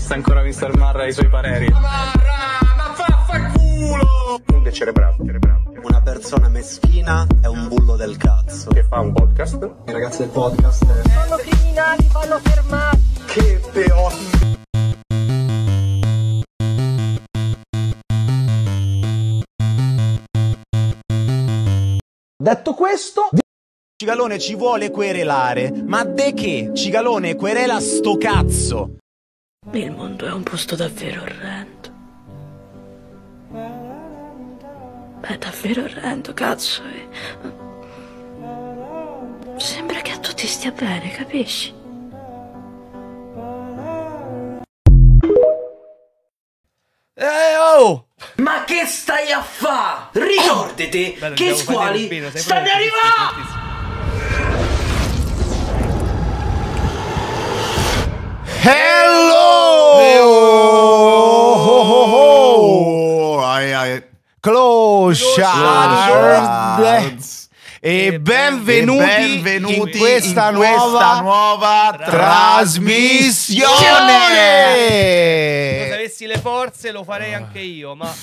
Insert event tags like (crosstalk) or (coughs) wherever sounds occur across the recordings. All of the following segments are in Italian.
sta ancora Mr. Marra e i suoi pareri. Marra, ma vaffanculo! Un cerebrale, cerebrale. Una persona meschina è un bullo del cazzo. Che fa un podcast? I ragazzi del podcast. Sono criminali, vanno fermati. Che peotti. Detto questo... Cigalone ci vuole querelare, ma de che? Cigalone querela sto cazzo! Il mondo è un posto davvero orrendo. È davvero orrendo, cazzo. E... Eh. Sembra che a tutti stia bene, capisci? Eh oh! Ma che stai a fa? Ricordati che Squali stanno arrivando! Hello! Hello! Hello! Clochard! E benvenuti, e benvenuti, in questa, in nuova, nuova trasmissione. Se avessi le forze lo farei anche io, ma...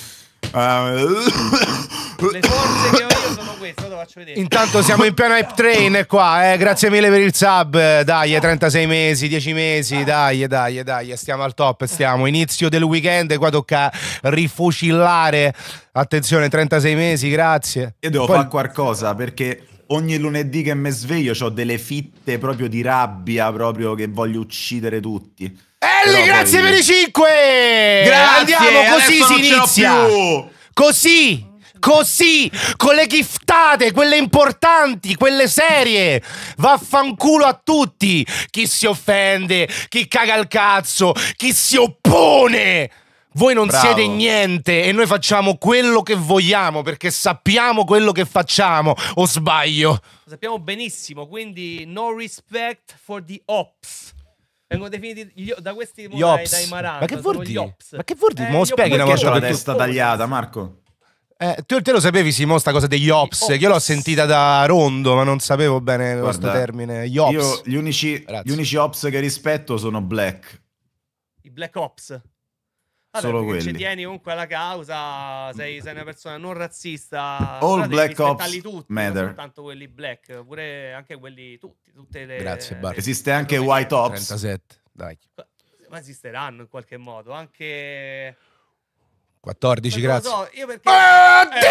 Uh. (coughs) (coughs) (coughs) Le forze che ho io sono queste, vedere. Intanto siamo in piano hype train eh, qua, eh. grazie mille per il sub, eh, dai, 36 eh, mesi, 10 mesi, dai, dai, dai, stiamo al top, stiamo. Inizio del weekend, qua tocca rifucillare. Attenzione, 36 mesi, grazie. Io devo fare qualcosa perché ogni lunedì che mi sveglio ho delle fitte proprio di rabbia, proprio che voglio uccidere tutti. Ellie, Però grazie per i 5! Grazie, Andiamo, così si inizia. Così Così, con le giftate, quelle importanti, quelle serie. Vaffanculo a tutti. Chi si offende, chi caga il cazzo, chi si oppone. Voi non Bravo. siete niente e noi facciamo quello che vogliamo perché sappiamo quello che facciamo, o sbaglio? Lo sappiamo benissimo, quindi no respect for the ops. Vengono definiti gli, da questi dai, dai Maran. Ma che vuol dire? Ma che vuol dire? Eh, lo spieghi una volta la testa tagliata, Marco. Eh, tu, te lo sapevi, Simo, sta cosa degli ops, ops. io l'ho sentita da Rondo, ma non sapevo bene Guarda, questo termine. Gli ops. Io, gli, unici, gli unici ops che rispetto sono black. I black ops? Vabbè, solo quelli. Se Ci tieni comunque alla causa, sei, sei una persona non razzista. All black ops tutti, matter. Non quelli black, pure anche quelli tutti. Tutte le, Grazie, Bart. Esiste anche white ops. 37, dai. Ma esisteranno in qualche modo, anche... 14, Ma grazie. So, io perché... Oh, eh. Dio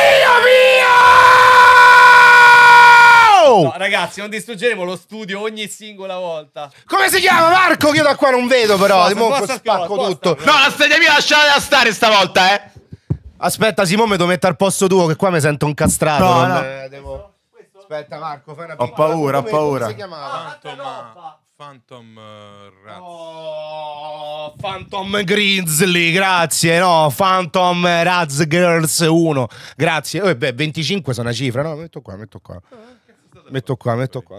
mio! No, ragazzi, non distruggeremo lo studio ogni singola volta. Come si chiama Marco? Che io da qua non vedo, però. Di spacco scuola, tutto. Posta, no, la spedemia lasciatela stare stavolta, eh. Aspetta, Simone, devo mettere al posto tuo, che qua mi sento incastrato. No, No, no. Devo... Aspetta, Marco, fai una piccola. Ho paura, ho paura. Come si chiamava? Ah, Phantom uh, eh, Rats. Oh, Phantom Grizzly, grazie. No, Phantom Raz Girls 1. Grazie. Oh, beh, 25 sono una cifra, no? Metto qua, metto qua. Metto qua, metto qua.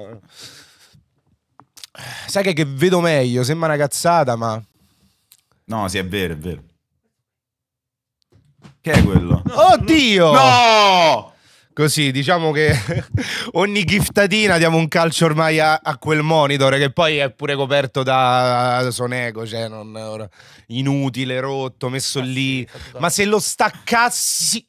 Sai che, che vedo meglio, sembra una cazzata, ma No, sì, è vero, è vero. Che è quello? Oddio! No! Così, diciamo che (laughs) ogni giftatina diamo un calcio ormai a, a, quel monitor che poi è pure coperto da Sonego, cioè non, inutile, rotto, messo ah, lì. Sì, Ma se lo staccassi...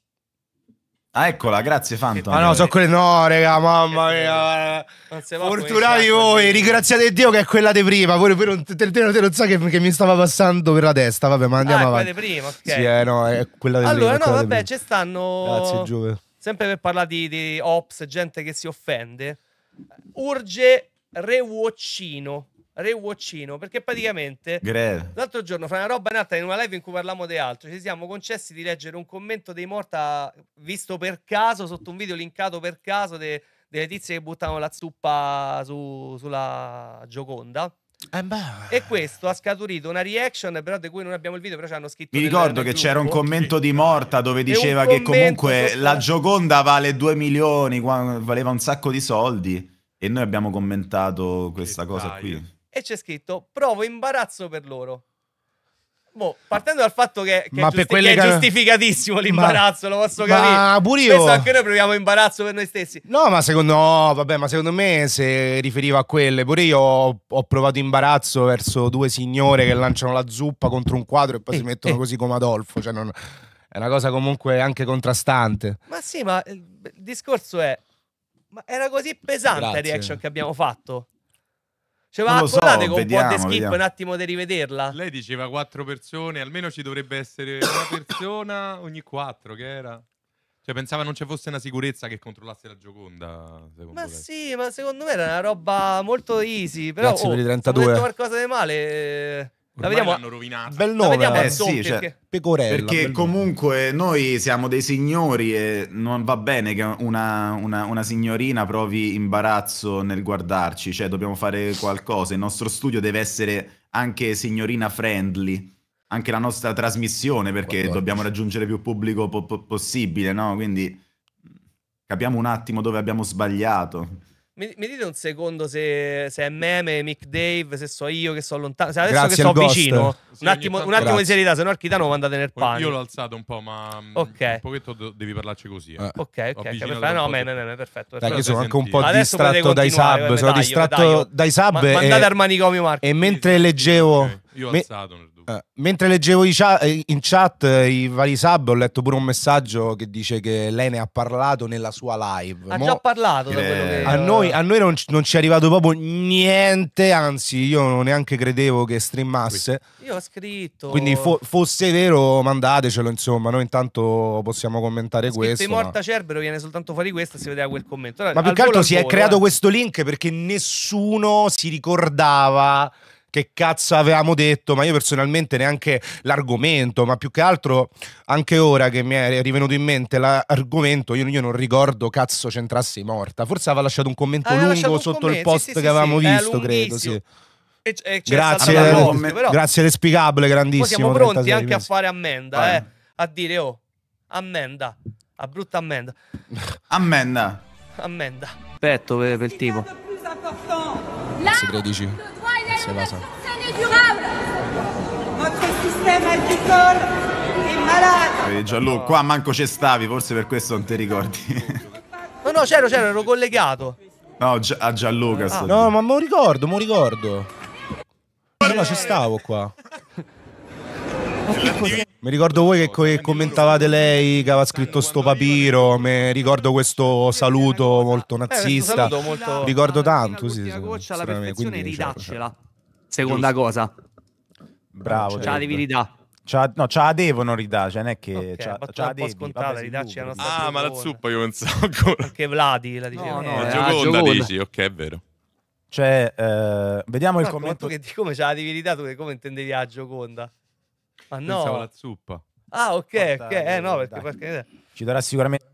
Ah, eccola, grazie Phantom. Ma ah, no, so quelle... No, raga, mamma eh, mia. Fortunati voi, ringraziate Dio che è quella di prima. Pure per un te lo so che, mi stava passando per la testa. Vabbè, ma andiamo ah, avanti. Quella di prima, ok. Sì, eh, no, è quella di allora, prima. Allora, no, vabbè, ci stanno. Grazie, Giove sempre per parlare di, di ops, gente che si offende, urge rewatchino. Rewatchino, perché praticamente Greve. l'altro giorno, fra una roba e un'altra, in una live in cui parlavamo di altro, ci siamo concessi di leggere un commento dei Morta visto per caso sotto un video linkato per caso de, delle tizie che buttavano la zuppa su, sulla Gioconda. Eh, e questo ha scaturito una reaction, però di cui non abbiamo il video, però ci hanno scritto. Mi ricordo che c'era un commento di Morta dove diceva che comunque la Gioconda vale 2 milioni, valeva un sacco di soldi. E noi abbiamo commentato questa cosa qui. E c'è scritto: provo imbarazzo per loro. Boh, partendo dal fatto che, che, giusti- che è giustificatissimo l'imbarazzo, ma, lo posso capire. Ma pure io. Penso oh. anche noi proviamo imbarazzo per noi stessi. No, ma secondo, no, vabbè, ma secondo me se riferiva a quelle, pure io ho, ho, provato imbarazzo verso due signore che lanciano la zuppa contro un quadro e poi si eh, mettono eh. così come Adolfo. Cioè non, è una cosa comunque anche contrastante. Ma sì, ma eh, il discorso è. Ma era così pesante la reaction che abbiamo fatto cioè, ma accordate so, con vediamo, un po' di skip vediamo. un attimo di rivederla? Lei diceva quattro persone, almeno ci dovrebbe essere (coughs) una persona ogni quattro, che era... Cioè, pensava non ci fosse una sicurezza che controllasse la Gioconda. Secondo Ma lei. sì, ma secondo me era una roba molto easy. Però, Grazie oh, per i 32. Se ho detto qualcosa di male. Eh la vediamo, l'hanno rovinata. Eh, cioè, bel nome, la vediamo eh, sì, perché... Pecorella. Perché comunque noi siamo dei signori e non va bene che una, una, una, signorina provi imbarazzo nel guardarci, cioè dobbiamo fare qualcosa, il nostro studio deve essere anche signorina friendly. Anche la nostra trasmissione, perché Guarda. dobbiamo raggiungere più pubblico po- possibile, no? Quindi mm, capiamo un attimo dove abbiamo sbagliato. Mi, dite un secondo se, se, è meme, Mick Dave, se so io che sono lontano. Se adesso Grazie che sono vicino, sì, un, attimo, un attimo, di serietà, se no Architano lo mandate nel panico. Io l'ho alzato un po', ma mm, okay. un pochetto devi parlarci così. Eh. eh. Ok, ok, okay perfetto. No, meme, meme, perfetto. perfetto. Dai, io sono anche un po' adesso distratto dai sub. Sono taglio, distratto dai sub. Ma, e, mandate al manicomio, Marco. E mentre leggevo. Okay. Io Me- alzato nel dubbio. Eh, mentre leggevo chat, eh, in chat eh, i vari sub, ho letto pure un messaggio che dice che lei ne ha parlato nella sua live. Ha Mo- già parlato da quello che... a noi, a noi non, ci- non ci è arrivato proprio niente, anzi, io neanche credevo che streamasse. Io ho scritto... Quindi, fo- fosse vero, mandatecelo. Insomma, noi intanto possiamo commentare questo. Se ma- morta Cerbero viene soltanto fuori questo e si vedeva quel commento. Allora, Ma più che altro al si è creato eh. questo link perché nessuno si ricordava che cazzo avevamo detto, ma io personalmente neanche l'argomento, ma più che altro anche ora che mi è rivenuto in mente l'argomento, io, io non ricordo cazzo c'entrassi morta, forse aveva lasciato un commento eh, aveva lungo un sotto commento, il post sì, sì, che avevamo sì, visto, credo, sì. E, e grazie, bombe, eh, però... grazie respicabile, grandissimo. Poi siamo pronti anche mesi. a fare ammenda, eh, a dire oh, ammenda, a brutta ammenda. (laughs) ammenda. Ammenda. Petto per, per il tipo. Segreto 10 grazie Vasa. Nostro sistema agricolo è malato. Eh, Gianluca, qua manco ci stavi, forse per questo non ti ricordi. (laughs) no, no, c'ero, c'ero, ero collegato. No, a Gianluca. Ah, no, ma mi ricordo, mi ricordo. No, ci stavo qua. Mi ricordo voi che co commentavate lei che aveva scritto sto papiro, mi ricordo questo saluto molto eh, nazista. saluto molto... Ricordo tanto, sì, sì, la perfezione Seconda Giusto. cosa. Bravo. C'ha la devi ridà. C'ha, no, ce la devono ridare, cioè non è che okay, c'ha, la devi, scontata, vabbè, ridacci Ah, ma la zuppa io pensavo (laughs) Anche Vladi la diceva. No, no, la eh, eh, Gioconda, dici, ok, è vero. Cioè, eh, vediamo no, il commento. Che, come c'è la divinità, tu come intendevi la Gioconda? Ma no. Pensavo la zuppa. Ah, ok, Porta, ok. Eh, no, perché, perché... Ci darà sicuramente...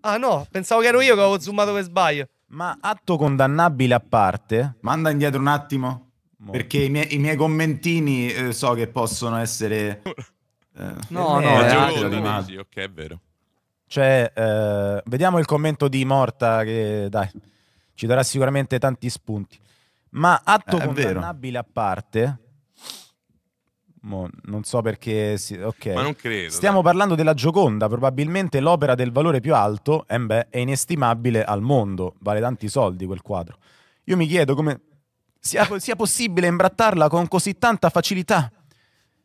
Ah, no, pensavo che ero io che avevo zoomato per sbaglio. Ma atto condannabile a parte... Manda indietro un attimo, Mo. perché i miei, i miei commentini eh, so che possono essere... (laughs) Eh, no, eh, no, no, eh, è eh, altro, dici, ok, è vero. Cioè, eh, vediamo il commento di Morta che, dai, ci darà sicuramente tanti spunti. Ma atto condannabile a parte, Mo, non so perché. Si... ok. Ma non credo. Stiamo dai. parlando della Gioconda, probabilmente l'opera del valore più alto eh beh, è inestimabile al mondo. Vale tanti soldi quel quadro. Io mi chiedo come sia, sia possibile imbrattarla con così tanta facilità.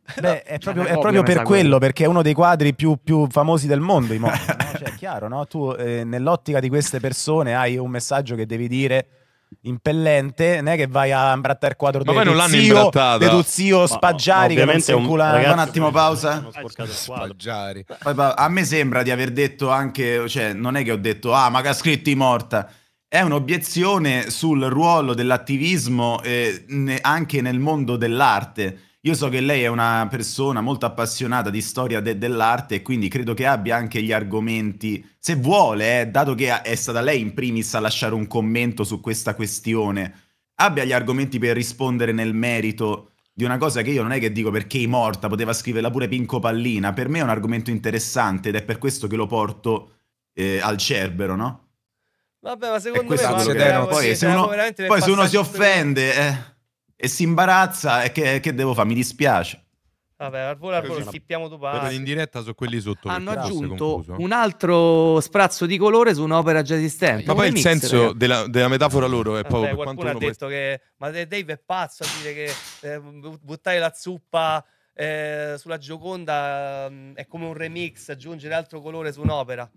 (laughs) Beh, no, è proprio, è proprio per quello, perché è uno dei quadri più, più famosi del mondo. I mobili, (laughs) no? cioè, è chiaro, no? tu eh, nell'ottica di queste persone hai un messaggio che devi dire impellente, non è che vai a imbrattare il quadro ma poi non l'hanno zio, imbrattata. tuo Spaggiari che non si un, incula... ragazzi, un attimo pausa Spaggiari poi, a me sembra di aver detto anche cioè non è che ho detto ah ma che ha scritto i morta è un'obiezione sul ruolo dell'attivismo eh, anche nel mondo dell'arte io so che lei è una persona molto appassionata di storia de- dell'arte e quindi credo che abbia anche gli argomenti, se vuole, eh, dato che è stata lei in primis a lasciare un commento su questa questione, abbia gli argomenti per rispondere nel merito di una cosa che io non è che dico perché è morta, poteva scriverla pure Pinco Pallina, per me è un argomento interessante ed è per questo che lo porto eh, al Cerbero, no? Vabbè, ma secondo me... Cioè, poi, se uno, poi se uno si offende... Eh e si imbarazza e che, che devo fare? Mi dispiace. Vabbè, al volo al volo schippiamo due parti. In diretta su quelli sotto. Hanno aggiunto un altro sprazzo di colore su un'opera già esistente. Ma poi il mix, senso della, della, metafora loro è proprio per quanto ha detto può... che ma Dave è pazzo a dire che eh, buttare la zuppa eh, sulla Gioconda mm, è come un remix, aggiungere altro colore su un'opera.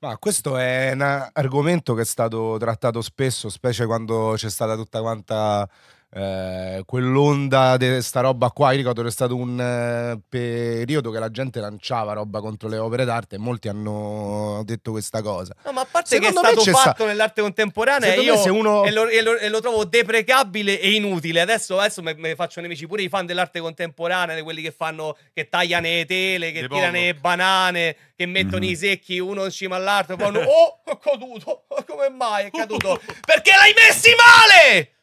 Ma questo è un argomento che è stato trattato spesso, specie quando c'è stata tutta quanta eh, quell'onda di sta roba qua, io ricordo c'è stato un eh, periodo che la gente lanciava roba contro le opere d'arte e molti hanno detto questa cosa. No, ma a parte Secondo che è stato fatto sta... nell'arte contemporanea io uno... e, lo, e, lo, e, lo, trovo deprecabile e inutile. Adesso, adesso mi faccio nemici pure i fan dell'arte contemporanea, di quelli che fanno che tagliano le tele, che De tirano le banane, che mettono mm. i secchi uno in cima all'altro poi (laughs) oh, è caduto, (laughs) come mai è caduto? (laughs) Perché l'hai messi male!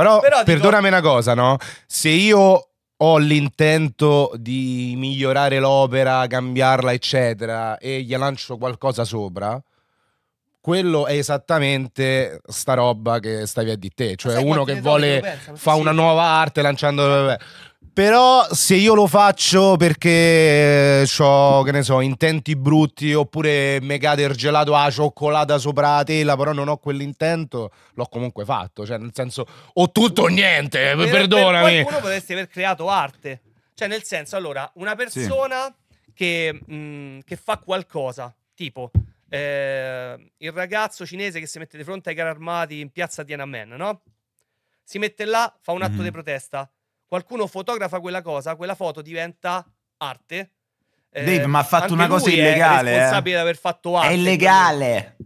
Però, Però dico- perdonami una cosa, no? Se io ho l'intento di migliorare l'opera, cambiarla, eccetera, e gli lancio qualcosa sopra, quello è esattamente sta roba che stavi via di te, cioè uno che vuole lo fa Sì. una nuova arte lanciando però se io lo faccio perché eh, ho, che ne so, intenti brutti oppure mi cade il gelato a ah, cioccolata sopra la tela, però non ho quell'intento, l'ho comunque fatto. Cioè, nel senso, ho tutto o niente, per, eh, perdonami. Per qualcuno potresti aver creato arte. Cioè, nel senso, allora, una persona sì. che, mh, mm, che, fa qualcosa, tipo eh, il ragazzo cinese che si mette di fronte ai carri armati in piazza Tiananmen, no? Si mette là, fa un atto mm. di mhm. protesta qualcuno fotografa quella cosa, quella foto diventa arte. Eh, Dave, ma ha fatto una cosa illegale. È eh? responsabile eh? di aver fatto arte. È illegale.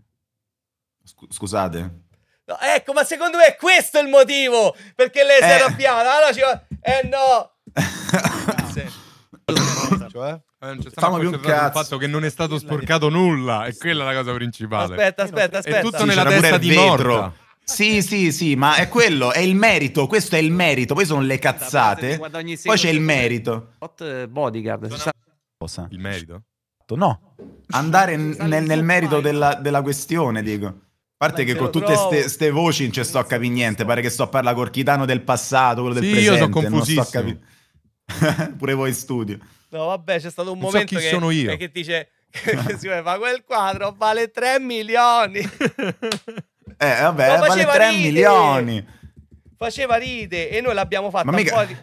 scusate. No, ecco, ma secondo me è questo il motivo perché lei si è eh. arrabbiata. Allora ci va... Eh no. sì. cioè? Eh? non c'è stato più un cazzo. il fatto che non è stato sporcato nulla. È quella la cosa principale. Aspetta, aspetta, aspetta. È tutto sì, nella testa di Morro. Sì, sì, sì, ma è quello, è il merito, questo è il merito, poi sono le cazzate, poi c'è il merito. Hot eh, bodyguard. Cosa? Il merito? No, andare nel, nel merito della, della questione, dico. A parte che con tutte queste voci non ci sto a capire niente, pare che sto a parlare col Chitano del passato, quello del Sì, io presente. sono non sto a confusissimo. (laughs) Pure voi in studio. No, vabbè, c'è stato un Non so momento chi che, sono io. che dice (laughs) che si fa quel quadro vale 3 milioni. (laughs) Eh, vabbè, Ma vale 3 ride. milioni. Faceva ride e noi l'abbiamo fatta Ma mica... un, po',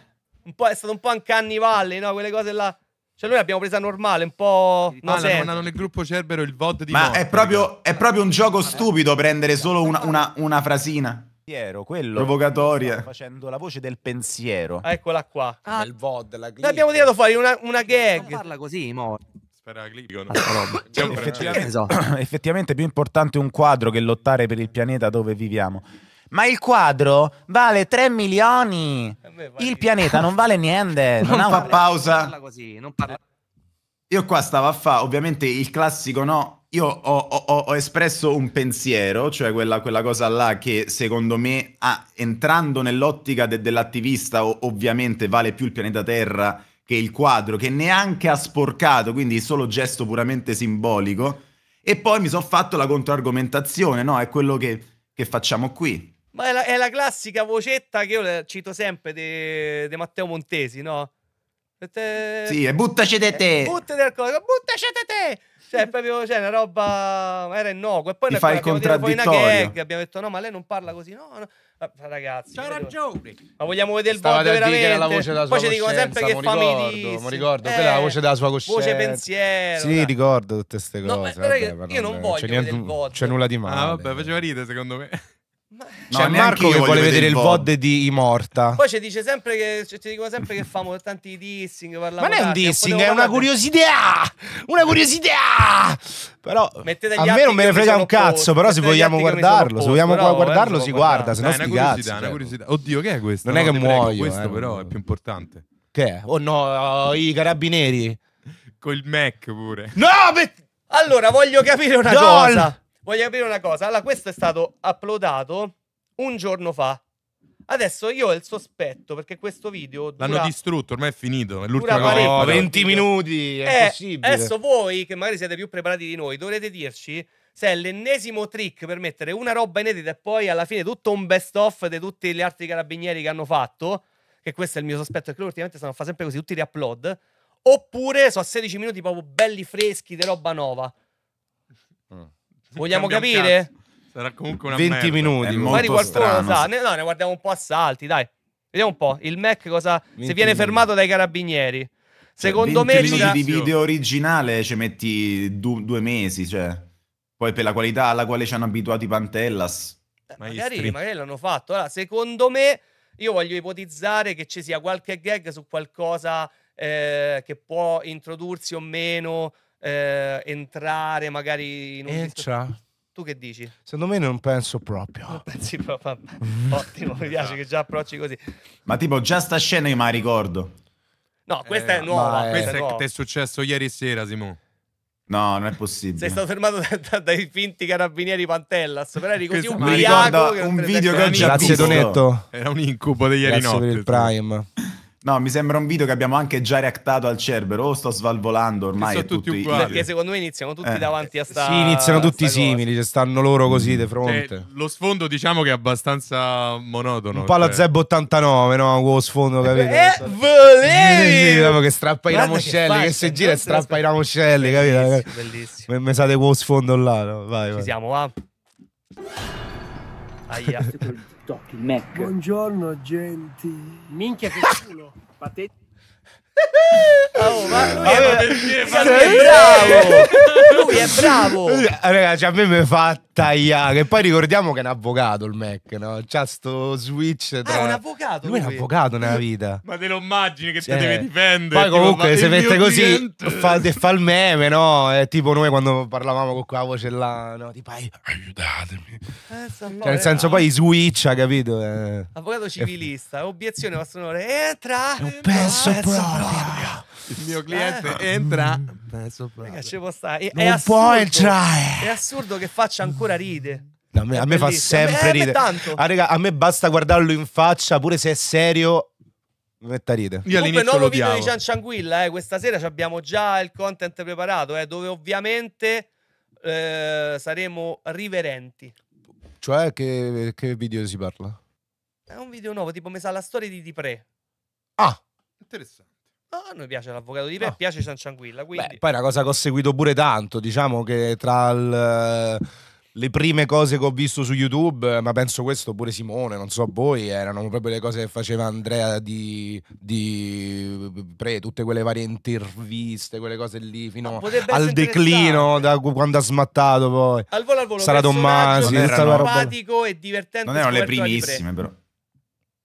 un po', è stato un po' un cannivalle, no? Quelle cose là. Cioè noi l'abbiamo presa normale, un po'... No, ah, l'hanno mandato nel gruppo Cerbero il VOD di Ma Monte, è, proprio, è proprio, un gioco stupido prendere solo una, una, una frasina pensiero, quello provocatoria. Facendo la voce del pensiero. Ah, eccola qua. Ah. Il VOD, la clip. L'abbiamo tirato fuori una, una gag. Non parla così, morto sfera ah, cioè, effettivamente, esatto. (coughs) effettivamente è più importante un quadro che lottare per il pianeta dove viviamo. Ma il quadro vale 3 milioni. Eh il pianeta non vale niente. (laughs) non, non ha una pausa. Parla così, non parla. Io qua stavo a fare, ovviamente, il classico no. Io ho, ho, ho espresso un pensiero, cioè quella, quella, cosa là che secondo me, ah, entrando nell'ottica de, dell'attivista, ovviamente vale più il pianeta Terra che il quadro, che neanche ha sporcato, quindi solo gesto puramente simbolico. E poi mi sono fatto la controargomentazione, no? È quello che, che facciamo qui. Ma è la, è la, classica vocetta che io cito sempre di Matteo Montesi, no? Te... Sì, e buttaci de te! Eh, buttaci del coso, buttaci de te! Cioè, proprio, cioè, una roba... Era innocua. E poi Ti fai il contraddittorio. Poi una gag, abbiamo detto, no, ma lei non parla così, no, no. Ah, ragazzi, c'ha ragione. Ma vogliamo vedere il Stavate voto veramente? la eh, voce della sua Poi ci dicono sempre che fa Mi ricordo, eh, quella è la voce della sua coscienza. Voce pensiero. Sì, ricordo tutte queste cose. No, eh, vabbè, io non voglio niente, vedere il voto. C'è nulla di ah, male. Ah, vabbè, faceva ridere secondo me. Ma... C'è no, cioè, Marco che vuole vedere il VOD di Immorta. Poi ci dice sempre che cioè, ci dicono sempre che famo tanti dissing. Ma non è un dissing, è una curiosità! Una curiosità! Però a me non me ne frega un cazzo. Posto, però se vogliamo guardarlo, posto, se vogliamo però, guardarlo, si guarda. Se no, sti cazzi. Cioè. Oddio, che è questo? Non è che muoio. Questo, eh. però, è più importante. Che è? Oh no, eh, i carabinieri. Col Mac pure. No, Allora, voglio capire una cosa voglio capire una cosa. Allora, questo è stato uploadato un giorno fa. Adesso io ho il sospetto perché questo video dura, l'hanno distrutto, ormai è finito. È l'ultima cosa. Oh, 20 minuti. È eh, possibile. Adesso voi, che magari siete più preparati di noi, dovrete dirci se è l'ennesimo trick per mettere una roba inedita e poi alla fine tutto un best off di tutti gli altri carabinieri che hanno fatto. Che questo è il mio sospetto, perché loro ultimamente stanno a fare sempre così, tutti li upload. Oppure sono 16 minuti proprio belli freschi di roba nuova. Mm. Vogliamo capire? Sarà comunque una 20 merda. minuti. Magari qualcuno lo sa. no, ne guardiamo un po' a salti, dai. Vediamo un po'. Il Mac cosa. Se viene fermato dai carabinieri. Secondo me. Minuti da... di video originale ci metti du- due mesi, cioè. Poi per la qualità alla quale ci hanno abituati i Pantellas. Eh, magari, magari l'hanno fatto. Allora, secondo me, io voglio ipotizzare che ci sia qualche gag su qualcosa eh, che può introdursi o meno eh, entrare magari in un... Entra. Eh, disco... Tu che dici? Secondo me non penso proprio. Non pensi proprio. (laughs) Ottimo, mi piace che già approcci così. Ma tipo già sta scena io mi la ricordo. No, questa eh, è nuova. Questa è, nuova. è successo ieri sera, Simone. No, non è possibile. Sei stato fermato da, da, dai finti carabinieri Pantellas. Però eri così ubriaco. un video che oggi Grazie, Donetto. Era un incubo di ieri Grazie notte. Grazie per il Prime. No, mi sembra un video che abbiamo anche già reactato al Cerbero. O sto svalvolando ormai. Sono tutti, tutti uguali. Perché secondo me iniziano tutti eh. davanti a sta. Sì, iniziano tutti simili, cioè stanno loro così di mm. cioè, fronte. Cioè, lo sfondo, diciamo che è abbastanza monotono. Un po' alla cioè. Zeb 89, no? Con lo sfondo, eh, capito? Eh, volevi! Sì, sì, che strappa i ramoscelli, che, che se gira e strappa i ramoscelli, bellissimo, capito? Bellissimo. Mi sate con sfondo là, no? Vai, Ci vai. siamo, va. Aia. (laughs) laptop, il Mac. Buongiorno, gente. Minchia che (laughs) culo. Patente. Oh, ma lui, Vabbè, è, perché, ma lui è bravo! lui è bravo! Eh, ragazzi, a me mi fa tagliare. Poi ricordiamo che è un avvocato il Mac, no? C'ha sto switch tra... Ah, è un avvocato? Lui, lui è un avvocato nella vita. Ma te lo immagini che cioè, te eh. deve difendere? Poi comunque tipo, se mette così fa, fa, il meme, no? È tipo noi quando parlavamo con quella voce là, no? Tipo, aiutatemi. Eh, cioè, nel senso no. poi switch, capito? Eh. Avvocato civilista, obiezione, possono... Entra! non penso proprio! il mio cliente eh? entra. Mm. Ragazzi, è, non è può entrare. È assurdo che faccia ancora ride. No, a me, a me fa sempre eh, ridere. Ah, raga, a me basta guardarlo in faccia, pure se è serio, metta ride. Io Comunque, nuovo video di Cian Cianguilla, eh, questa sera abbiamo già il content preparato, eh, dove ovviamente eh, saremo riverenti. Cioè, che, che, video si parla? È un video nuovo, tipo mi sa la storia di Di Pre. Ah, interessante. Ah, a noi piace l'avvocato di Pe, ah. piace San Cianquilla. Quindi... Beh, poi è una cosa che ho seguito pure tanto, diciamo che tra il, le prime cose che ho visto su YouTube, ma penso questo pure Simone, non so voi, erano proprio le cose che faceva Andrea di, di Pre, tutte quelle varie interviste, quelle cose lì, fino al declino da quando ha smattato poi. Al volo al volo, Sara Tommasi, simpatico e divertente. Non erano le primissime però.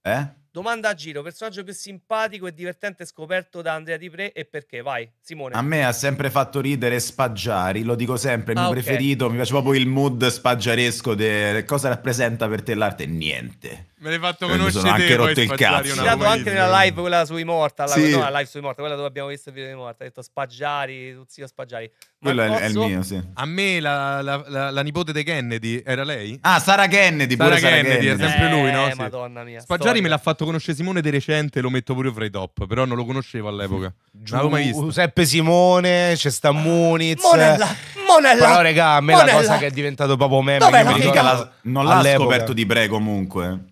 Eh? Domanda a giro, personaggio più simpatico e divertente scoperto da Andrea Di Pre e perché? Vai, Simone. A me ha sempre fatto ridere Spaggiari, lo dico sempre, il ah, mio okay. preferito, mi piace proprio il mood spaggiaresco de... cosa rappresenta per te l'arte? Niente. Me l'hai fatto eh, conoscere anche rotto il cazzo. Ho citato anche nella live quella sui Mortal, sì. no, la live sui Mortal, quella dove abbiamo visto il video dei morti. ho detto Spaggiari, tu zio Spaggiari. Ma quello posso... è il mio, sì. A me la, la, la, la, nipote di Kennedy, era lei? Ah, Sara Kennedy, Sara Kennedy, Kennedy, è sempre lui, no? Eh, sì. Madonna mia. Spaggiari storia. me l'ha fatto conoscere Simone di recente, lo metto pure fra i top, però non lo conoscevo all'epoca. Giuseppe Simone, c'è sta Muniz. Monella, Monella. Però regà, a me Monella. la cosa che è diventato proprio meme, Dov'è che mi ricordo la... Non l'ha scoperto di pre comunque.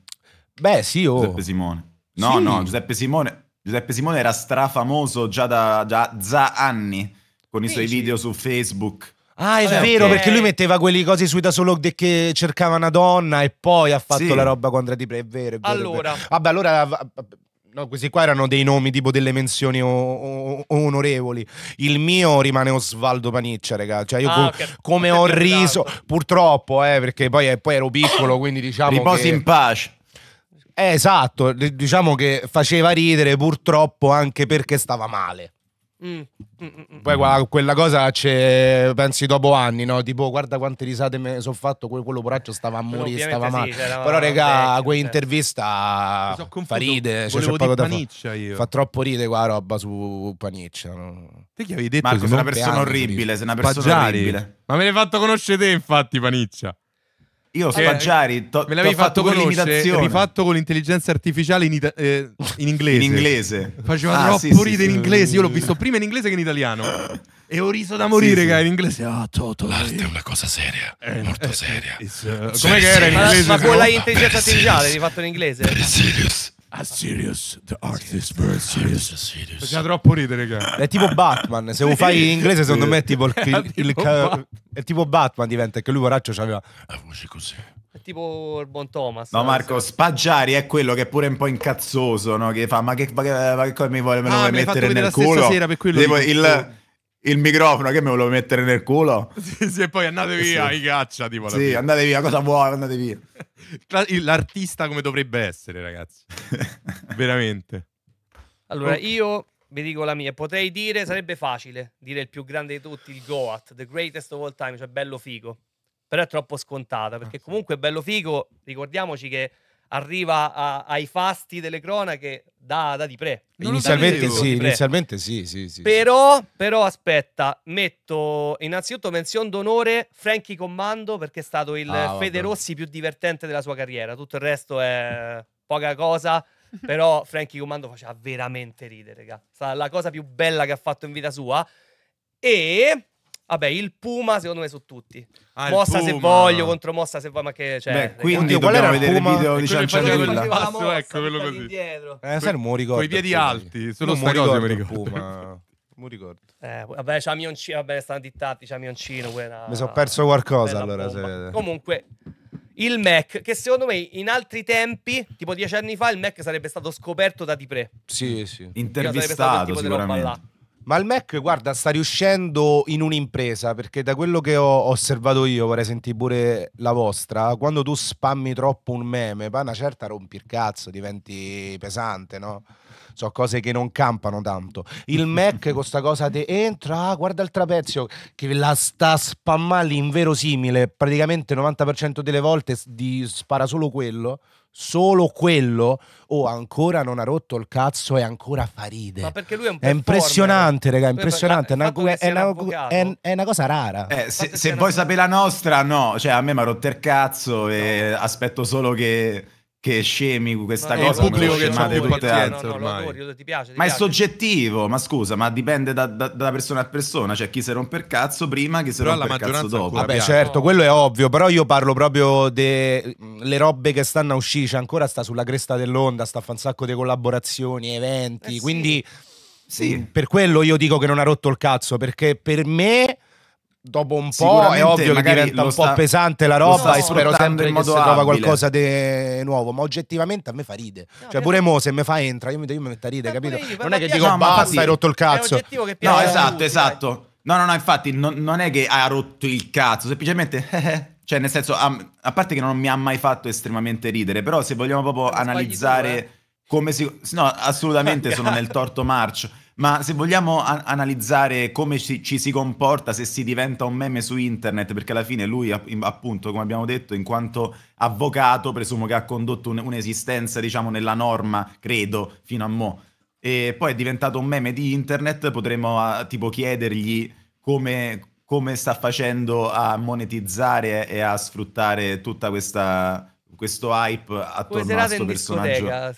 Beh, sì, oh. Giuseppe Simone. No, sì. no, Giuseppe Simone, Giuseppe Simone era strafamoso già da già, già anni con Dici. i suoi video su Facebook. Ah, è Vabbè, vero, okay. perché lui metteva quelli cosi sui da solo che cercava una donna e poi ha fatto sì. la roba con Andrea Di Pre, è vero, è vero. Allora. È vero. Vabbè, allora... No, questi qua erano dei nomi tipo delle menzioni onorevoli. Il mio rimane Osvaldo Paniccia, ragazzi. Cioè, io ah, okay. come ho esatto. riso, purtroppo, eh, perché poi, poi ero piccolo, quindi diciamo. Riposi che... in pace. Eh, esatto, diciamo che faceva ridere purtroppo anche perché stava male. Mm. mm, mm, mm Poi quella cosa c'è, pensi dopo anni, no? Tipo, guarda quante risate mi sono fatto, quello poraccio stava a morire, stava male. Sì, Però, regà, certo. quell'intervista fa ride. Cioè, c'è poco da fa... fa troppo ride quella roba su Paniccia. No? Te che avevi detto? Marco, sei una persona orribile, sei una persona Spaggiari. orribile. Ma me l'hai fatto conoscere te, infatti, Paniccia. Io Spaggiari to- me l'avevi fatto, fatto conoscere, rifatto con l'intelligenza artificiale in, ita- eh, in inglese. In inglese. Faceva ah, troppo sì, ridere sì, in inglese, io l'ho visto prima in inglese che in italiano. E ho riso da morire, sì, sì. in inglese. Ah, Toto. L'arte è una cosa seria, eh, eh molto seria. Uh, Com'è era in inglese? Ma, ma con l'intelligenza artificiale l'hai fatto in inglese? Per serious. A Sirius, the artist bird Sirius. Faceva troppo ridere, cara. È tipo Batman, se lo fai in inglese secondo me è tipo il... (laughs) il, il ca- è tipo Batman diventa, che lui poraccio c'aveva la voce così. È tipo il buon Thomas. No, Marco, Spaggiari è quello che è pure un po' incazzoso, no? Che fa, ma che, ma che, ma che cosa mi vuole me lo ah, vuoi mettere nel culo? Sera per quello Devo, il il microfono che me lo vuoi mettere nel culo? sì, sì, e poi andate eh, via, sì. i caccia, tipo. Sì, via. andate via, cosa vuoi, andate via. (laughs) L'artista come dovrebbe essere, ragazzi. (laughs) Veramente. Allora, oh. io vi dico la mia. Potrei dire, sarebbe facile, dire il più grande di tutti, il Goat, the greatest of all time, cioè bello figo. Però è troppo scontata, perché ah, comunque bello figo, ricordiamoci che arriva a, ai fasti delle cronache da, da Di Pre. Inizialmente, sì, inizialmente sì, sì, sì, Però, però aspetta, metto innanzitutto menzione d'onore Frankie Commando perché è stato il ah, Fede Rossi più divertente della sua carriera, tutto il resto è poca cosa. (laughs) Però Frankie Commando faceva veramente ridere, raga. la cosa più bella che ha fatto in vita sua. E Vabbè, il Puma secondo me su tutti. Ah, mossa se voglio, contro mossa se voglio, ma che... Cioè, Beh, quindi Oddio, dobbiamo vedere Puma? il video di Cianciarella. Passo, mossa, ecco, quello così. Indietro. Eh, sai, non ricordo. Con i piedi alti, solo sta cosa mi ricordo. Puma. Mi ricordo. Eh, vabbè, c'ha Mioncino, vabbè, stanno dittati, c'ha Mioncino. Quella... Mi sono perso qualcosa allora. Se... Comunque, il Mac, che secondo me in altri tempi, tipo dieci anni fa, il Mac sarebbe stato scoperto da Di Pre. Sì, sì. Intervistato, sicuramente. Ma il Mac, guarda, sta riuscendo in un'impresa, perché da quello che ho osservato io, vorrei sentire pure la vostra, quando tu spammi troppo un meme, poi una certa rompi il cazzo, diventi pesante, no? Sono cose che non campano tanto. Il (laughs) Mac con questa cosa te entra, ah, guarda il trapezio, che la sta spammando inverosimile, praticamente il 90% delle volte di, spara solo quello, solo quello o oh, ancora non ha rotto il cazzo e ancora fa ride. Ma perché lui è un È impressionante, raga, impressionante. È una, è, una, è, è una, cosa rara. Eh, se, se vuoi sapere la nostra, no. Cioè, a me mi ha rotto il cazzo e aspetto solo che che scemi questa no, cosa. È pubblico che c'ha più pazienza no, no, ormai. Adori, ti piace, ti ma piace. è soggettivo, ma scusa, ma dipende da, da, da persona a persona. Cioè chi si rompe il cazzo prima, chi si però rompe il cazzo dopo. Vabbè piano. certo, quello è ovvio, però io parlo proprio delle mm, robe che stanno a uscire. Cioè, ancora sta sulla cresta dell'onda, sta a fare un sacco di collaborazioni, eventi, eh sì. quindi... Sì. Per quello io dico che non ha rotto il cazzo, perché per me dopo un po' è ovvio che diventa un sta, po' pesante la roba e spero sempre che si trova qualcosa di nuovo ma oggettivamente a me fa ride no, cioè pure mo se mi fa entra io mi, io mi metto a ride eh, capito io, non è che dico no, basta hai rotto il cazzo no esatto esatto no no no infatti non, non è che ha rotto il cazzo semplicemente (laughs) cioè nel senso a, parte che non mi ha mai fatto estremamente ridere però se vogliamo proprio analizzare eh. come si no assolutamente sono nel torto marcio (laughs) Ma se vogliamo analizzare come ci, ci, si comporta se si diventa un meme su internet, perché alla fine lui, appunto, come abbiamo detto, in quanto avvocato, presumo che ha condotto un, un'esistenza, diciamo, nella norma, credo, fino a mo'. E poi è diventato un meme di internet, potremmo a, tipo chiedergli come, come, sta facendo a monetizzare e a sfruttare tutta questa questo hype attorno a questo personaggio.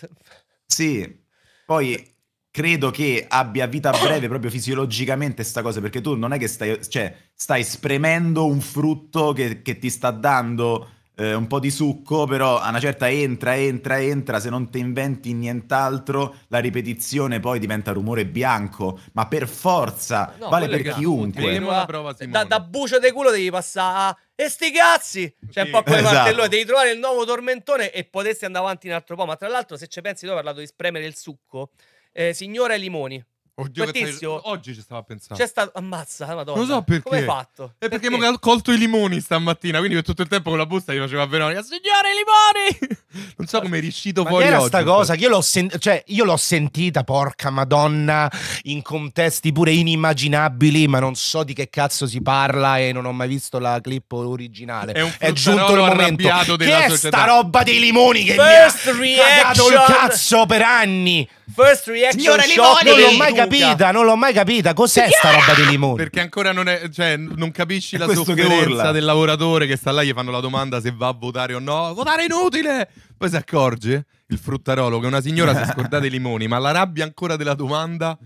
Sì. Poi credo che abbia vita breve proprio fisiologicamente sta cosa, perché tu non è che stai, cioè, stai spremendo un frutto che, che ti sta dando eh, un po' di succo, però a una certa entra, entra, entra, se non ti inventi nient'altro, la ripetizione poi diventa rumore bianco, ma per forza, no, vale per chiunque. La prova, da, da bucio di culo devi passare a... E sti cazzi! Cioè, un po' come esatto. Martellone, devi trovare il nuovo tormentone e potersi andare avanti un altro po'. Ma tra l'altro, se ci pensi, tu hai parlato di spremere il succo. Eh, signora Limoni. Oddio, Quel tizio, te... oggi ci stava pensare. C'è stato. Ammazza, madonna. Non so perché. Come hai fatto? È perché, mi ha colto i limoni stamattina. Quindi per tutto il tempo con la busta gli faceva a Veronica: Signore, i limoni! (laughs) non so come è riuscito Ma fuori era sta cosa che io l'ho, sen- cioè, io l'ho sentita, porca madonna, in contesti pure inimmaginabili. Ma non so di che cazzo si parla e non ho mai visto la clip originale. È, un è giunto il momento. Della che società. è sta roba dei limoni che First mi ha reaction. cagato il cazzo per anni. First reaction Signore Limoni, non l'ho mai capito capita, non l'ho mai capita. Cos'è sta roba di limone? Perché ancora non è, cioè, non capisci è la sofferenza del lavoratore che sta là, gli fanno la domanda se va a votare o no. Votare è inutile! Poi si accorge il fruttarolo che una signora si è scordata i limoni, ma la rabbia ancora della domanda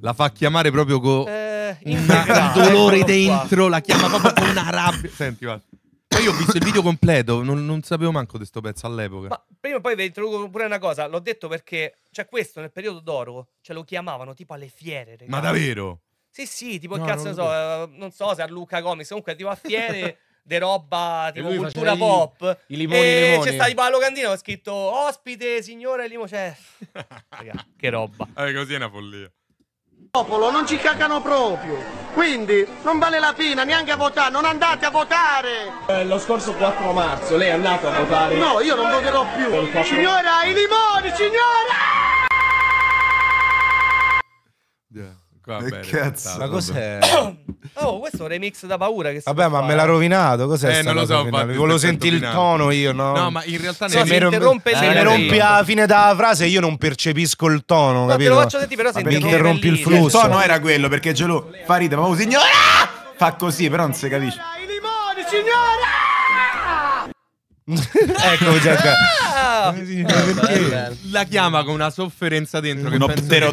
la fa chiamare proprio con eh, un dolore dentro, la chiama proprio con una rabbia. Senti, guarda. Poi cioè, io ho visto il video completo, non, non sapevo manco di sto pezzo all'epoca. Ma prima o poi vi introduco pure una cosa, l'ho detto perché, cioè questo nel periodo d'oro, cioè lo chiamavano tipo alle fiere, regà. Ma davvero? Sì, sì, tipo no, cazzo, non, so, eh, non so se a Luca Comics, comunque tipo a fiere... (laughs) de roba tipo cultura pop. I, I limoni, e limoni. c'è stato tipo la locandina ho scritto ospite, signore, limo, cioè... (laughs) Raga, che roba. Eh, così è una follia popolo non ci cacano proprio. Quindi non vale la pena neanche a votare, non andate a votare! Eh, lo scorso 4 marzo lei è andata a votare? No, io non voterò più. Signora, i limoni, signora! Vabbè, che cazzo. Ma cos'è? (coughs) oh, questo è un remix da paura. Che Vabbè, ma me l'ha rovinato. Cos'è? Eh, non lo so. Volevo sentire il tono io, no? No, ma in realtà so, se, romp- rompe se mi rompi alla fine della frase, io non percepisco il tono. No, te lo faccio sentire, però se mi interrompi il cioè, flusso. Il tono era quello perché Gelù fa ride, ma oh, signora fa così, però non si capisce. I limoni, signora! (laughs) ecco già qua. Ah! Ah, la chiama con una sofferenza dentro. Un che penso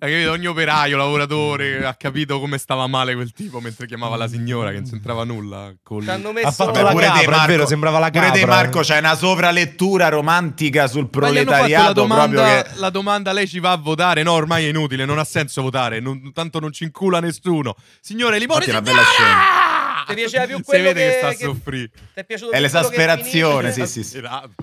Ogni operaio, lavoratore ha capito come stava male quel tipo mentre chiamava la signora che non c'entrava nulla. Col... Ci messo fatto, ah, la pure capra, Marco, vero, sembrava la capra. Pure De Marco eh. c'è una sovralettura romantica sul proletariato. La domanda, che... la domanda, lei ci va a votare? No, ormai è inutile, non ha senso votare, non, tanto non ci incula nessuno. Signore, limone, una Bella scena. Ti piaceva più quello si vede che, che sta a soffrire. È l'esasperazione, sì, sì, sì. Esatto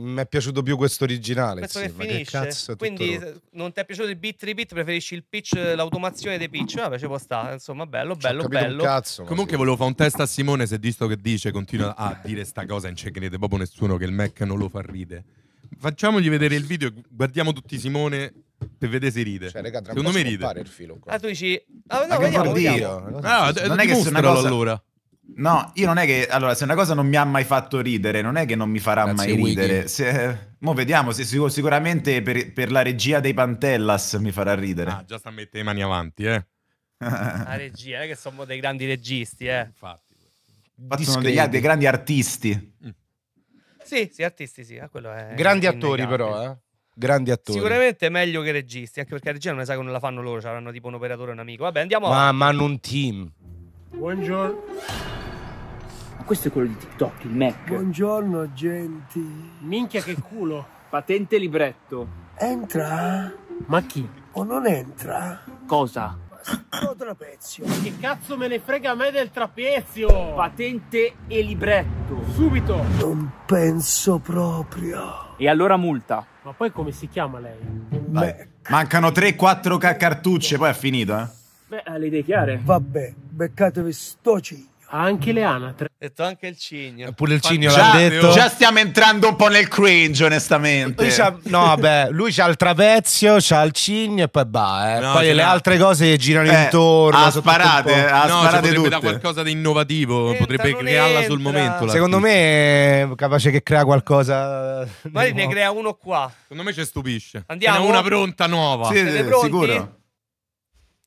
mi è piaciuto più questo originale. Penso sì, che finisce. Che cazzo, Quindi non ti è piaciuto il beat repeat, preferisci il pitch, l'automazione dei pitch. Vabbè, ci può stare. Insomma, bello, bello, bello. Cazzo, Comunque sì. volevo fare un test a Simone se visto che dice, continua a dire sta cosa, non ci crede proprio nessuno che il Mac non lo fa ride. Facciamogli vedere il video, guardiamo tutti Simone per vedere se ride. Cioè, raga, Secondo me ride. Il filo qua. Ah, tu dici... Ah, no, vediamo, vediamo. No, ah, non è eh, che se una cosa... allora. No, io non è che... Allora, se una cosa non mi ha mai fatto ridere, non è che non mi farà Grazie, mai ridere. Se, mo vediamo, se, sicuramente per, per, la regia dei Pantellas mi farà ridere. Ah, già sta mettendo le mani avanti, eh. (laughs) la regia, è che sono dei grandi registi, eh. Infatti. Infatti sono degli, dei grandi artisti. Mm. Sì, sì, artisti sì, eh, Grandi attori però, eh. Grandi attori. Sicuramente meglio che registi, anche perché la regia non ne sa che non la fanno loro, cioè avranno tipo un operatore e un amico. Vabbè, andiamo Ma avanti. Ma hanno un team. Buongiorno. Ma questo è quello di TikTok, il Mac. Buongiorno, agenti. Minchia che culo. Patente libretto. Entra? Ma chi? O non entra? Cosa? Ma trapezio. Che cazzo me ne frega a me del trapezio? Patente e libretto. Subito. Non penso proprio. E allora multa. Ma poi come si chiama lei? Beh, Mancano 3-4 cartucce, poi è finito, eh? Beh, le idee chiare. Vabbè, beccatevi sto cigno. Anche le anatre? detto anche il cigno. Eh, pure il cigno l'ha detto. Già stiamo entrando un po' nel cringe, onestamente. no, vabbè, lui c'ha il travezio, c'ha il cigno e poi bah, eh. no, poi le altre cose girano eh, intorno. Ha sparate, ha no, sparate cioè da qualcosa di innovativo, entra, potrebbe crearla sul momento. Secondo me è capace che crea qualcosa. Magari ne crea uno qua. Secondo me ci stupisce. Andiamo. Una pronta nuova. Sì, Siete sicuro.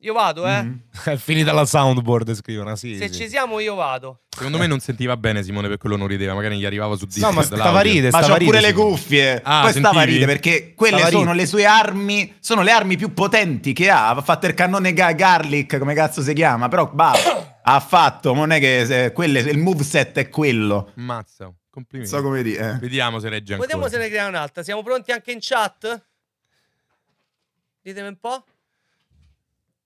Io vado, eh. Mm. (laughs) È finita la soundboard, scrivono. Sì, Se sì. ci siamo, io vado. Secondo me non sentiva bene Simone per quello non rideva. Magari gli arrivava su Discord. No, ma stava ride, Ma c'ho pure le cuffie. Ah, Poi sentivi? stava ride perché quelle stava sono ride. le sue armi. Sono le armi più potenti che ha. Ha fatto il cannone ga Garlic, come cazzo si chiama. Però, bah, ha fatto. Non è che se, eh, quelle, il moveset è quello. Mazza. Complimenti. So come dire. Eh. Vediamo se regge ancora. Vediamo se ne crea un'altra. Siamo pronti anche in chat? Ditemi un po'.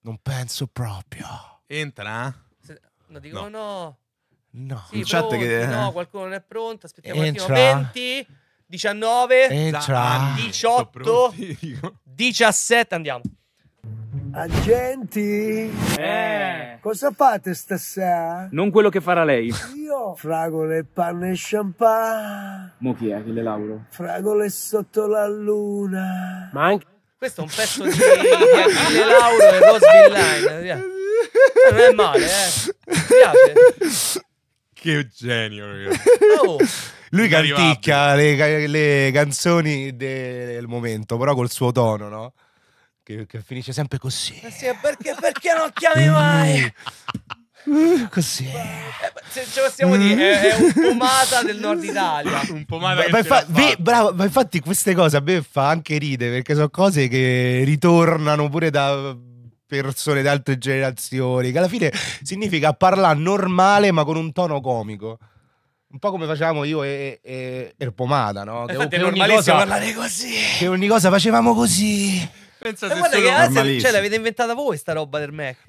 Non penso proprio. Entra? Se, no, dicono no. No, no. Sì, pronti, che... no, eh. qualcuno non è pronto. Aspettiamo Entra. un attimo. 20, 19, Entra. 18, 17. Ah, andiamo. Agenti, eh. cosa fate stasera? Non quello che farà lei. Io, fragole, panna e champagne. Mo chi è che le lauro? Fragole sotto la luna. Ma anche... Questo è un pezzo di, Achille Lauro e Rose Line. Eh, eh, non è male, eh. Che genio, ragazzi. Oh. Lui canticchia le, le, canzoni del momento, però col suo tono, no? Che, che finisce sempre così. Eh sì, perché, perché non chiami mai? (laughs) Così Se eh, ce possiamo mm. dire, è, è un pomata del nord Italia. (laughs) Un pomata ma, ma, infa- ve- bravo, ma infatti queste cose a me fa anche ridere perché sono cose che ritornano pure da persone di altre generazioni, che alla fine significa parlare normale ma con un tono comico. Un po' come facevamo io e, e, e Pomata, no? Che, che, ogni cosa, parlare così. che ogni cosa facevamo così. Pensa se guarda che cioè, l'avete inventata voi sta roba del Mac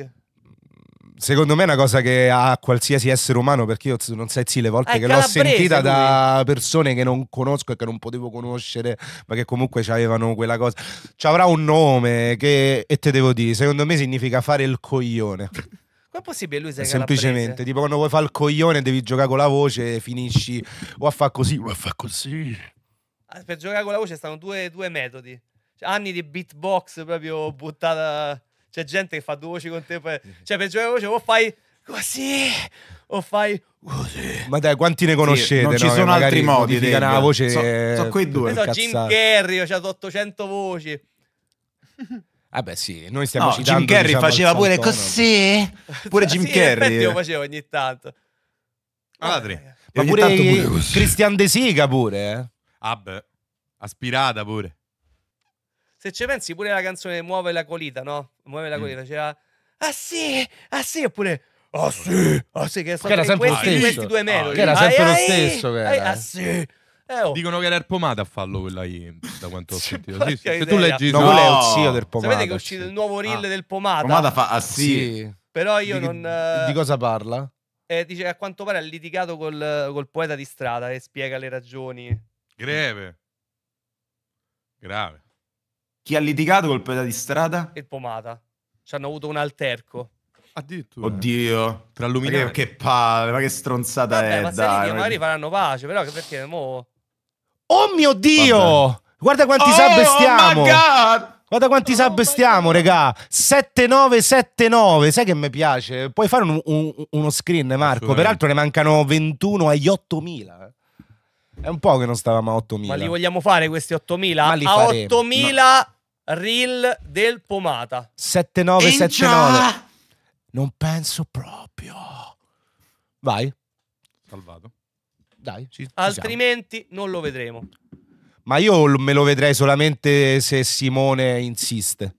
secondo me è una cosa che ha qualsiasi essere umano, perché io non sai sì, le volte eh, che l'ho sentita lui. da persone che non conosco e che non potevo conoscere, ma che comunque avevano quella cosa. Ci avrà un nome che, e te devo dire, secondo me significa fare il coglione. (laughs) Com'è possibile lui sei Semplicemente, tipo quando vuoi fare il coglione devi giocare con la voce e finisci o a fa così o a fa così. Ah, per giocare con la voce stanno due, due metodi. Cioè, anni di beatbox proprio buttata c'è gente che fa due voci con te, poi... cioè per giocare voce o fai così o fai così. Ma dai, quanti ne conoscete? Sì, non no? ci sono altri modi di dare la voce. Sono so quei due. So, esatto, Jim Carrey, c'ha 800 voci. Ah (laughs) beh sì, noi stiamo no, citando Jim Carrey diciamo, faceva pure così. (laughs) Pure Jim sì, Carrey. Io facevo ogni tanto. Alatri. Ah, eh. Ma pure, pure Christian De Sica pure. Eh? Ah beh, aspirata pure se ci pensi pure la canzone Muove la colita, no? Muove la mm. colita, mm. c'era Ah sì, ah sì, oppure Ah sì, ah sì, che, che era sempre questi, lo stesso. due Ah, che era sempre ai, lo stesso, ai, ai, ah eh. sì. Eh, oh. Dicono che era il pomata a farlo quella lì, da quanto ho (laughs) sentito. Sì, se tu leggi no, quello no. è il zio del pomata. Sapete che è uscito il nuovo reel ah. del pomata? Pomata fa ah sì. sì. Però io di, non eh, Di cosa parla? Eh, dice a quanto pare ha litigato col, col poeta di strada e spiega le ragioni. Greve. Grave. Chi ha litigato col pedale di strada? E pomata. Ci hanno avuto un alterco. Addirittura. Oddio, tra luminari. Perché... Che palle, ma che stronzata Vabbè, è. Ma dai, litiga, ma... magari faranno pace, però perché mo... Oh mio Dio! Vabbè. Guarda quanti oh, sub stiamo! Oh Guarda quanti oh, sub stiamo, regà. 7979. Sai che mi piace? Puoi fare un, un, uno screen, Marco. Peraltro ne mancano 21 agli 8000. Eh. È un po' che non stavamo a 8000. Ma li vogliamo fare questi 8000? Ma li a faremo. 8000 no reel del pomata. 7979. Non penso proprio. Vai. Salvato. Dai. Ci, Altrimenti siamo. non lo vedremo. Ma io me lo vedrei solamente se Simone insiste.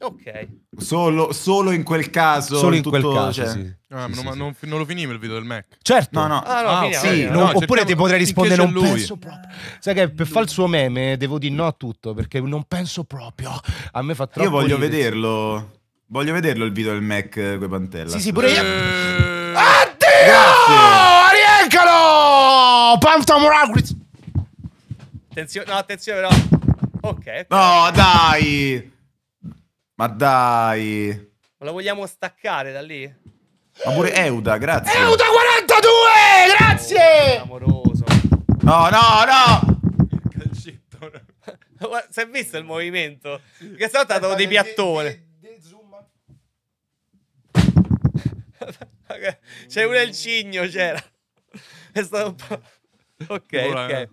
Ok. Solo, solo in quel caso. Solo in tutto, quel caso, cioè... sì. Ah, sì, non, sì, non, non, lo finivo il video del Mac. Certo. No, no. Ah, no, ah, sì, no, oppure ti potrei rispondere un po'. Sai che per fare il suo meme devo dire no a tutto perché non penso proprio. A me fa troppo Io voglio ridere. vederlo. Voglio vederlo il video del Mac eh, con Pantella. Sì, sì, pure io. Eh... Addio! Rieccolo! Phantom Attenzione, no, attenzione, no. Ok. No, dai. Ma dai! Ma lo vogliamo staccare da lì? Ma pure Euda, grazie. Euda 42! Grazie! Oh, amoroso. No, no, no! Il calcetto. (laughs) si è visto il movimento? Che sono stato di piattone. (laughs) C'è uno il cigno, c'era. È stato un po'... Ok, Buona. ok.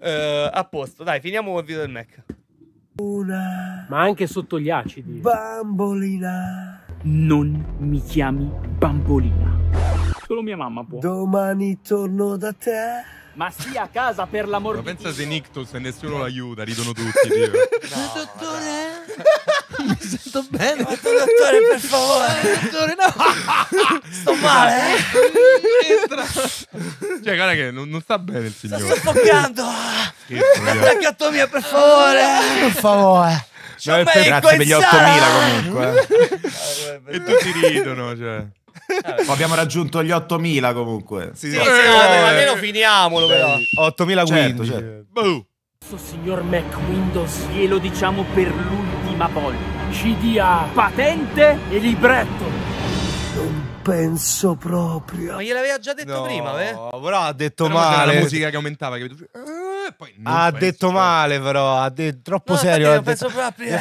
Uh, a posto, dai, finiamo col video del Mac. Una. Ma anche sotto gli acidi. Bambolina. Non mi chiami bambolina. Solo mia mamma può. Domani torno da te ma sia a casa per l'amor ma di pensa se Nictus e nessuno l'aiuta, ridono tutti. Dio. (laughs) No, dottore, (laughs) mi sento bene. Ma dottore, per favore. (laughs) dottore, no. Sto male. Eh. Entra. Cioè, guarda che non, non sta bene il signore. Sto soffocando. L'accantomia, per favore. Per favore. Cioè, no, grazie per gli 8000 comunque. Eh. e tutti ridono, cioè. Eh. Abbiamo raggiunto gli 8000 comunque. Sì, sì, sì, eh. almeno finiamolo però. 8000 certo, certo. Boh. Signor Mac Windows, glielo diciamo per l'ultima volta. Ci dia patente e libretto. Non penso proprio. Ma gliel'aveva già detto no, prima, eh? Però ha detto però male. La musica che aumentava, capito? Eh, ha detto male, però ha detto troppo no, serio. Non penso proprio.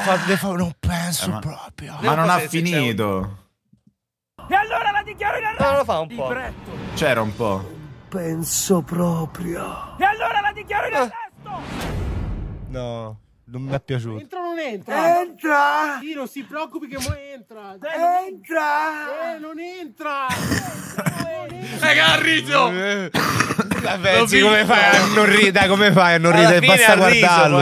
non penso proprio. Ma non ha finito. E allora la dichiaro in arresto! Allora fa un po'. C'era un po'. Penso proprio. E allora la dichiaro in ah. arresto! No. Non mi è piaciuto. Entra o non entra? Entra! Sì, non si preoccupi che mo entra. Dai, entra! Eh, non entra! (laughs) entra eh, Raga, eh. Vabbè, sì, come fai a non ridere? come fai a non ridere? Basta guardarlo.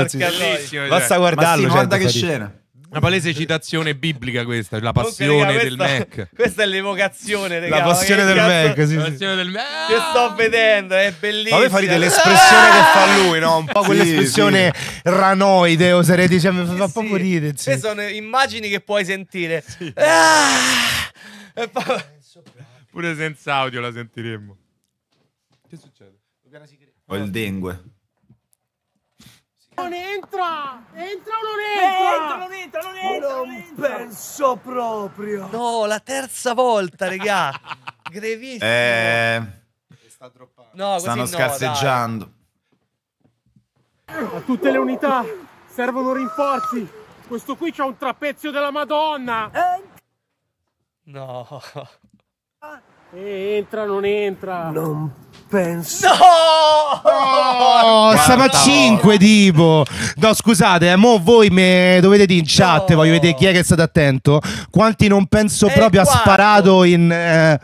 basta guardarlo. Cioè. guarda che scena. Una palese citazione biblica questa, la passione Comunque, raga, del questa, Mac. (laughs) Questa è l'evocazione, raga, La passione del cazzo- Mac, sì, La sì. del me- Che sto vedendo, è bellissimo. Ma voi farete l'espressione che fa lui, no? Un po' (laughs) Sì, quell'espressione ranoide, oserei dire, cioè, fa Sì, proprio ridere. sì. Queste sono immagini che puoi sentire. Ah! Pure senza audio la sentiremmo. Che succede? Ho il dengue. Non entra! Entra o non eh, entra? Non entra, non entra, non entra! Non, entra. penso proprio! No, la terza volta, regà! (laughs) Grevissimo! Eh... Sta droppando. No, Stanno no, scarseggiando. Dai. A tutte le unità servono rinforzi! Questo qui c'ha un trapezio della Madonna! Eh. No! Entra, non entra! Non Penso. No! Oh, no, sono 5 tipo. No, scusate, eh, mo voi me dovete dire in chat, no. voglio vedere chi è che è stato attento. Quanti non penso e proprio quarto. ha sparato in eh,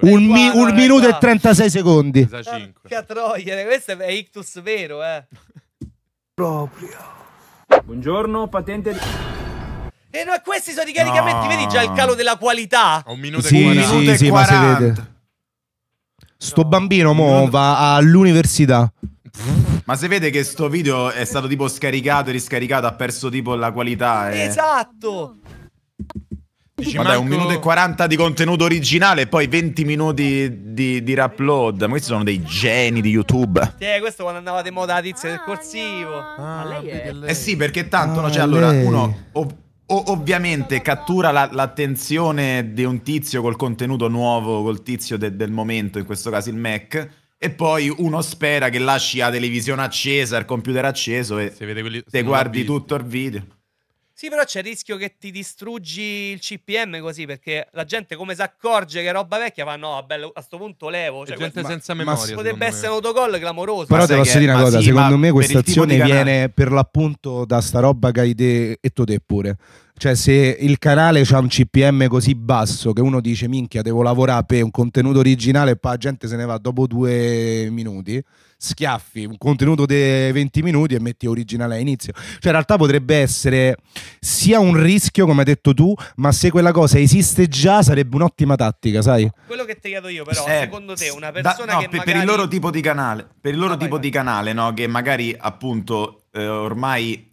un, mi, un minuto e 36 secondi. Porca troia, questo è ictus vero, eh. Proprio. Buongiorno, patente di... E eh, no, questi sono i caricamenti, no. vedi già il calo della qualità? Un minuto sì, e 40. Sì, sì, ma si vede. Sto bambino mo va all'università. Ma si vede che sto video è stato tipo scaricato e riscaricato, ha perso tipo la qualità. E... Eh. Esatto! Dici, Vabbè, Marco... un minuto e 40 di contenuto originale e poi 20 minuti di, di upload. Ma questi sono dei geni di YouTube. Sì, questo quando andavate in moda la tizia del corsivo. Ah, ah, lei è... Eh sì, perché tanto, ah, no, cioè, ah, lei. allora, uno... Oh, ovviamente cattura la, l'attenzione di un tizio col contenuto nuovo, col tizio de, del momento, in questo caso il Mac. E poi uno spera che lasci la televisione accesa, il computer acceso e Se vede quelli, te guardi tutto il video. Sì, però c'è il rischio che ti distruggi il CPM così perché la gente come si accorge che è roba vecchia va no, vabbè, a questo punto levo. Cioè, gente questo... senza memoria. Ma potrebbe me. essere un autogol clamoroso. Però te posso dire una cosa, sì, secondo me questa azione viene per l'appunto da sta roba che hai te e tu te pure. Cioè, se il canale ha un CPM così basso che uno dice minchia, devo lavorare per un contenuto originale e poi la gente se ne va dopo due minuti schiaffi un contenuto di 20 minuti e metti originale all'inizio. Cioè, in realtà potrebbe essere sia un rischio, come hai detto tu, ma se quella cosa esiste già sarebbe un'ottima tattica, sai? Quello che ti chiedo io, però, eh, secondo te, una persona da, no, che. Per, magari... per il loro tipo di canale, per il loro ah, tipo vai, vai. di canale, no? Che magari appunto eh, ormai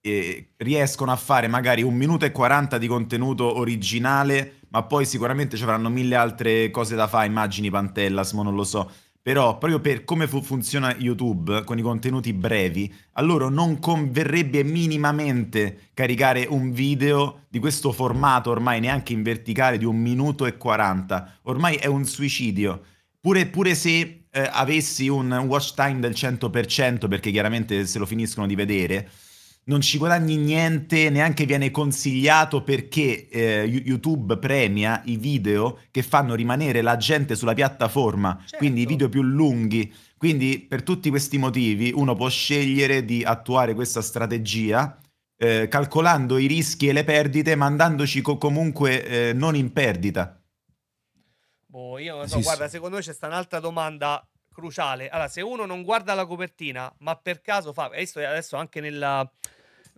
eh, riescono a fare magari un minuto e 40 di contenuto originale, ma poi sicuramente ci avranno mille altre cose da fare, immagini Pantellas, mo non lo so. Però proprio per come fu- funziona YouTube con i contenuti brevi, a loro non converrebbe minimamente caricare un video di questo formato ormai neanche in verticale di un minuto e 40. Ormai è un suicidio. Pure, pure se eh, avessi un watch time del 100%, perché chiaramente se lo finiscono di vedere, non ci guadagni niente, neanche viene consigliato perché eh, YouTube premia i video che fanno rimanere la gente sulla piattaforma, certo. quindi i certo. video più lunghi. Quindi per tutti questi motivi uno può scegliere di attuare questa strategia eh, calcolando i rischi e le perdite, ma andandoci co- comunque eh, non in perdita. Boh, io non so, sì, guarda, sì. secondo me c'è sta un'altra domanda cruciale. Allora, se uno non guarda la copertina, ma per caso fa, adesso, adesso anche nella,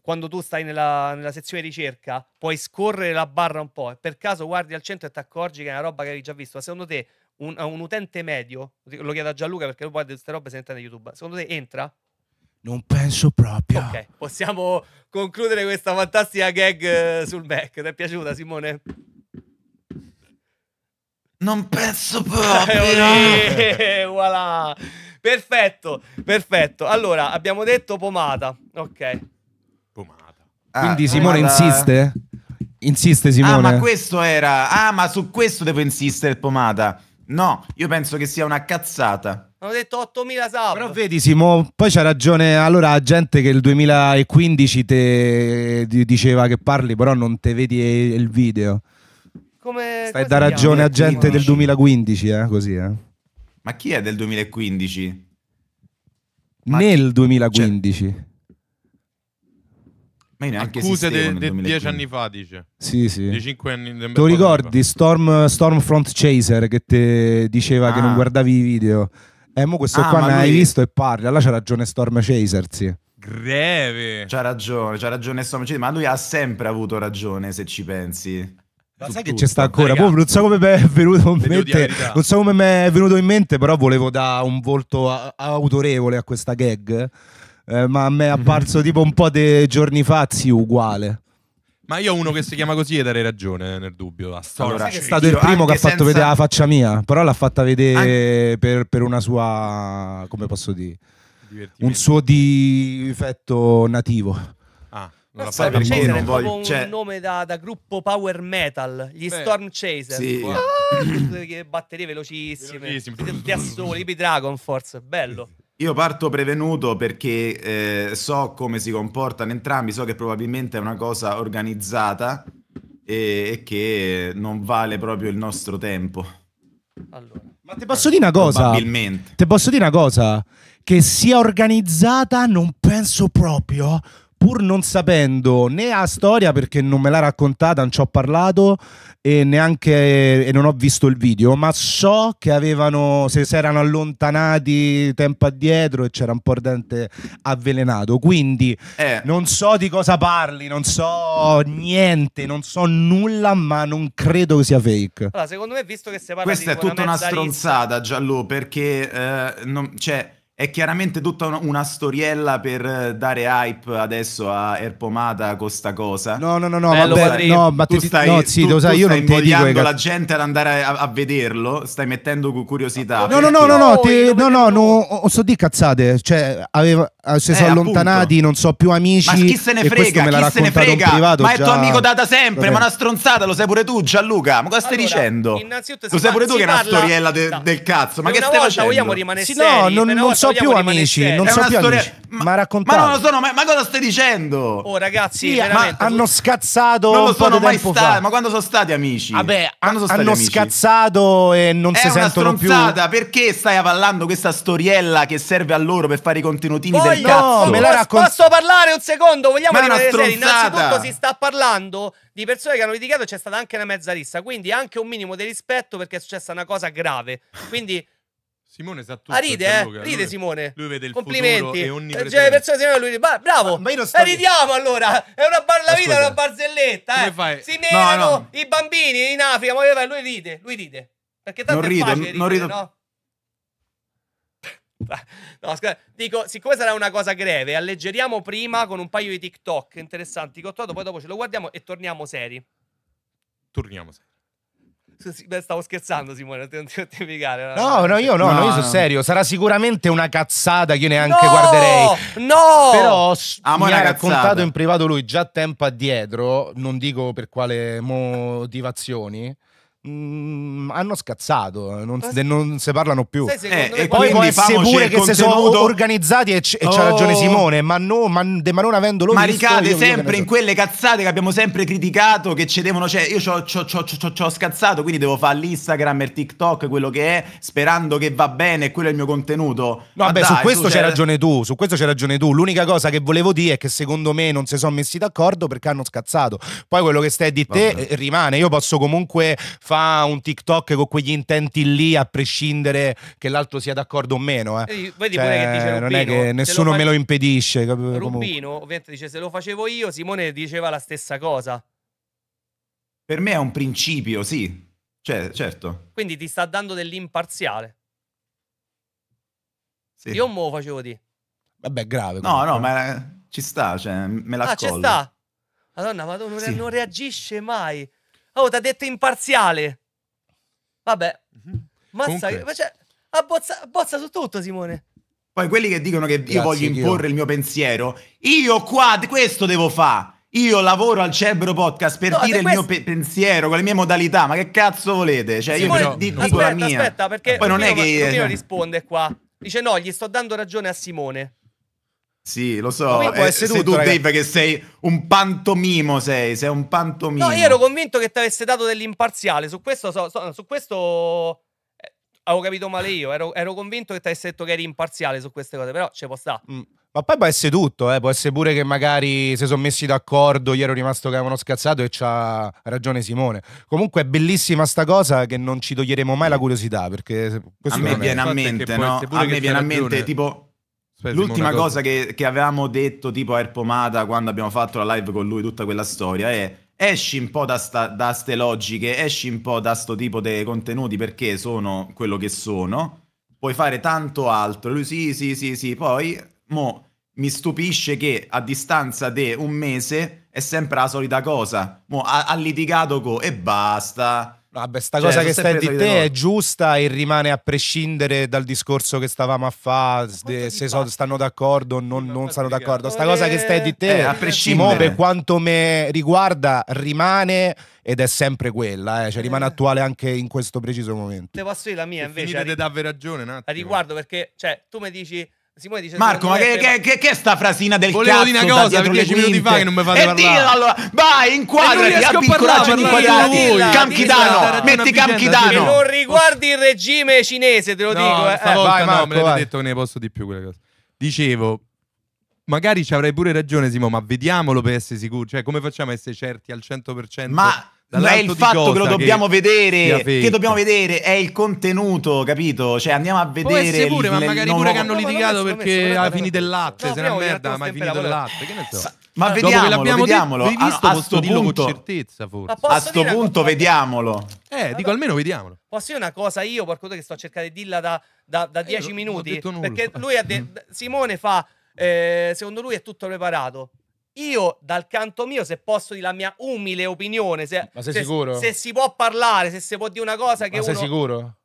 quando tu stai nella, nella sezione ricerca, puoi scorrere la barra un po' e per caso guardi al centro e ti accorgi che è una roba che hai già visto. Ma secondo te un, eh, un utente medio, lo chiedo a Gianluca perché lui guarda queste robe se ne entra da YouTube, secondo te entra? Non penso proprio. Ok, possiamo concludere questa fantastica gag eh, sul Mac. Ti è piaciuta, Simone? Non penso (laughs) proprio. Eh, voilà. Perfetto, perfetto. Allora, abbiamo detto pomata. Ok. Ah, Quindi Simone guarda... insiste? Insiste Simone. Ah, ma questo era. Ah, ma su questo devo insistere, pomata. No, io penso che sia una cazzata. Hanno detto 8000 sub. Però vedi Simone, poi c'ha ragione allora gente che il 2015 te diceva che parli, però non te vedi il video. Come Stai da ragione a gente del 2015, eh, così, eh. Ma chi è del 2015? Ma Nel 2015. Cioè... Ma io Accuse di dieci anni fa, dice. Sì, sì. Di cinque anni. Te lo ricordi? Storm, Stormfront Chaser che ti diceva ah. che non ah. guardavi i video. E eh, mo questo ah, qua non lui... hai visto e parli. Allora c'ha ragione Storm Chaser, sì. Greve. C'ha ragione, c'ha ragione Storm Chaser, ma lui ha sempre avuto ragione se ci pensi. Ma sai tutto. che c'è sta ancora? Ragazzi, non, so mente, non so come mi è venuto in mente, però volevo dare un volto a autorevole a questa gag. Eh, ma a me è apparso tipo un po' di giorni fa sì, uguale. Ma io uno che si chiama così e darei ragione eh, nel dubbio. Allora, è stato il primo che ha fatto senza... vedere la faccia mia, però l'ha fatta vedere An... per, per, una sua, come posso dire, un suo difetto nativo. Ah. Non Storm per Chaser non voglio, un cioè... nome da, da, gruppo power metal, gli Beh, Storm Chaser, sì. ah, batterie velocissime, velocissime. soli, i Dragon Force, bello. Io parto prevenuto perché eh, so come si comportano entrambi, so che probabilmente è una cosa organizzata e, e che non vale proprio il nostro tempo. Allora. Ma ti posso dire una cosa? Probabilmente. Ti posso dire una cosa? Che sia organizzata non penso proprio pur non sapendo né a storia perché non me l'ha raccontata, non ci ho parlato e neanche e non ho visto il video, ma so che avevano, se si erano allontanati tempo addietro e c'era un portente avvelenato, quindi eh. non so di cosa parli, non so niente, non so nulla, ma non credo che sia fake. Allora, secondo me, visto che si parla Questa di è tutta una stronzata, Giallo, perché eh, non, cioè è chiaramente tutta una storiella per eh, dare hype adesso a Erpomata con sta cosa. No, no, no, no, vabbè, no ma tu ti, stai, no, sì, tu, sai, tu io non ti dico la gente ad andare a, a, vederlo, stai mettendo curiosità. No, no, no, no, no, te, no, no, no, no, so di cazzate, cioè aveva, eh, si eh, sono eh, allontanati, non so più amici. Ma chi se ne frega, me chi se ne frega? Privato, ma è già... tuo amico da, sempre, Vabbè. ma una stronzata, lo sai pure tu, Gianluca. Ma cosa stai dicendo? Lo sai pure tu che è una storiella del cazzo, ma che stai facendo? vogliamo rimanere sì, no, non so so più amici, non è so più amici. Ma, ma Ma non lo sono mai. Ma cosa stai dicendo? Oh, ragazzi, sì, ma hanno scazzato. Non lo sono mai stati. Ma quando sono stati amici? Vabbè, hanno, stati hanno amici? scazzato e non è si sentono più. Perché stai avallando questa storiella che serve a loro per fare i contenutini Poi del no, cazzo? Me la raccon- Posso parlare un secondo? Vogliamo rimanere seri? Innanzitutto si sta parlando di persone che hanno litigato c'è stata anche una mezza rissa. Quindi anche un minimo di rispetto perché è successa una cosa grave. Quindi Simone sa tutto. Ah, ride, cioè, eh? Ride lui, Simone. Lui vede il Complimenti. e ogni eh, Cioè, lui dice, bravo. Ma, io non sto... eh, ridiamo allora. È una la vita, è una barzelletta, eh. Fai... Si negano no, no. i bambini in Africa, ma fai? lui ride, lui ride. Perché tanto non è rido, facile non rido. no? (laughs) No, scusa, dico, siccome sarà una cosa greve, alleggeriamo prima con un paio di TikTok interessanti che ho trovato, poi dopo ce lo guardiamo e torniamo seri. Torniamo seri. Beh, stavo scherzando, Simone. Non ti piegare. No, no, io no, no, no io sono serio. Sarà sicuramente una cazzata che io neanche no, guarderei. No, però Amo ah, mi ha raccontato in privato lui già tempo addietro. Non dico per quale motivazioni. Mm, hanno scazzato, eh, non, se, non se parlano più. Eh, e poi può essere pure che si sono organizzati e, c- e oh. c'ha ragione oh. Simone, ma, no, ma, de, ma non avendo loro... Ma ricade sempre in quelle cazzate che abbiamo sempre criticato, che ci devono... Cioè, io ho scazzato, quindi devo fare l'Instagram e il TikTok, quello che è, sperando che va bene, quello è il mio contenuto. No, vabbè, su questo c'hai cioè, ragione tu, su questo c'hai ragione tu. L'unica cosa che volevo dire è che secondo me non si sono messi d'accordo perché hanno scazzato. Poi quello che stai di te vabbè. Eh, rimane, io posso comunque fare fa un TikTok con quegli intenti lì, a prescindere che l'altro sia d'accordo o meno. Eh. Vedi cioè, che dice Rubino, non è che nessuno lo me lo impedisce. Rubino ovviamente dice se lo facevo io, Simone diceva la stessa cosa. Per me è un principio, sì. Cioè, certo. Quindi ti sta dando dell'imparziale. Sì. Io mo facevo di. Vabbè, grave. Comunque. No, no, ma eh. ci sta, cioè, me la Ah, ci sta. Madonna, ma non, sì. non reagisce mai. Oh, ti ha detto imparziale. Vabbè. Mhm. Ma cioè, abbozza, abbozza su tutto, Simone. Poi quelli che dicono che io Grazie, voglio imporre io. il mio pensiero, io qua questo devo fare. Io lavoro al Cerbero Podcast per no, dire il questo... mio pe pensiero con le mie modalità, ma che cazzo volete? Cioè, Simone, io però, dico aspetta, la mia. Aspetta, perché Poi non è che Rufino risponde qua. Dice "No, gli sto dando ragione a Simone". Sì, lo so. Come può eh, essere eh, tutto, sei tu, ragazzi. Dave, che sei un pantomimo, sei, sei un pantomimo. No, io ero convinto che ti avesse dato dell'imparziale. Su questo, so, so, su questo eh, avevo capito male io. Ero, ero convinto che ti avesse detto che eri imparziale su queste cose, però ce può stare. Mm. Ma poi può essere tutto, eh. può essere pure che magari si sono messi d'accordo, gli ero rimasto che avevano scazzato e c'ha ragione Simone. Comunque è bellissima sta cosa che non ci toglieremo mai la curiosità, perché questo a me viene a mente, no? A me viene a mente tipo L'ultima cosa, cosa che, che, avevamo detto tipo a Erpomata quando abbiamo fatto la live con lui, tutta quella storia, è esci un po' da, sta, da ste logiche, esci un po' da sto tipo di contenuti perché sono quello che sono, puoi fare tanto altro. Lui sì, sì, sì, sì, poi mo, mi stupisce che a distanza di un mese è sempre la solita cosa. Mo, ha, ha litigato con e basta Vabbè, sta cioè, cosa che stai di te è giusta e rimane a prescindere dal discorso che stavamo a fare, se so, stanno d'accordo o non, non stanno d'accordo. Sta cosa che stai di te, eh, a prescindere. per quanto mi riguarda, rimane ed è sempre quella, eh, cioè rimane eh. attuale anche in questo preciso momento. Te posso dire la mia invece. Finite ri- davvero ragione, un A riguardo perché, cioè, tu mi dici Simone dice Marco, ma che, che, che, che, è sta frasina del Volevo cazzo? Volevo dire una cosa, 10 minuti fa che non mi fate e parlare. E allora, vai, inquadrati, abbi il coraggio di inquadrare. Camchidano, metti Camchidano. Che non riguardi il regime cinese, te lo no, dico. Eh. Stavolta eh, vai, no, me l'hai detto che ne posso di più quelle cose. Dicevo, magari ci avrai pure ragione Simone, ma vediamolo per essere sicuri. Cioè, come facciamo a essere certi al 100%? Ma... Ma è il fatto che lo dobbiamo che vedere, che dobbiamo vedere, è il contenuto, capito? Cioè andiamo a vedere... Pure, il, ma magari pure che hanno litigato perché ha finito il latte, se ne merda, ma è finito il latte, che ne so. Ma vediamolo, vediamolo. Detto, a, a sto punto, con certezza, forse. A sto punto vediamolo. Eh, allora, dico almeno vediamolo. Posso dire una cosa io, qualcosa che sto cercando di dirla da, da, da eh, dieci minuti? Perché lui ha detto... Simone fa... Eh, secondo lui è tutto preparato. Io, dal canto mio, se posso dire la mia umile opinione, se, Ma sei se, sicuro? se si può parlare, se si può dire una cosa che Ma uno... sei sicuro?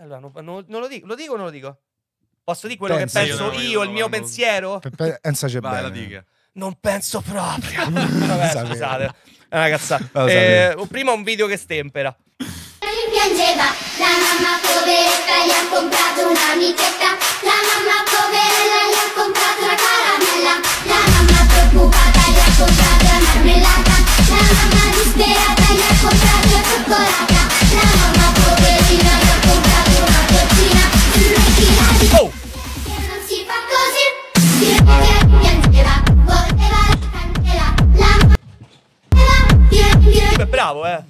Allora, non, non, non lo dico, lo dico o non lo dico? Posso dire quello Pensa, che penso io, no, io, io il mio non... pensiero? Pensaci Vai, bene. la dica. Non penso proprio. (laughs) Vabbè, scusate. Eh, ragazza, Eh, prima un video che stempera. Piangeva la mamma povera, gli ha comprato un'amichetta. La mamma povera, gli ha comprato una casa. Occupata, l'ha la marmellata La mamma disperata, gli ha comprato cioccolata La mamma poverina, gli ha comprato una piocina Sulla china di... Oh! Che non si fa così Dirò che piangeva, voleva la candela La mamma... Dirò, dirò... Beh, bravo, eh!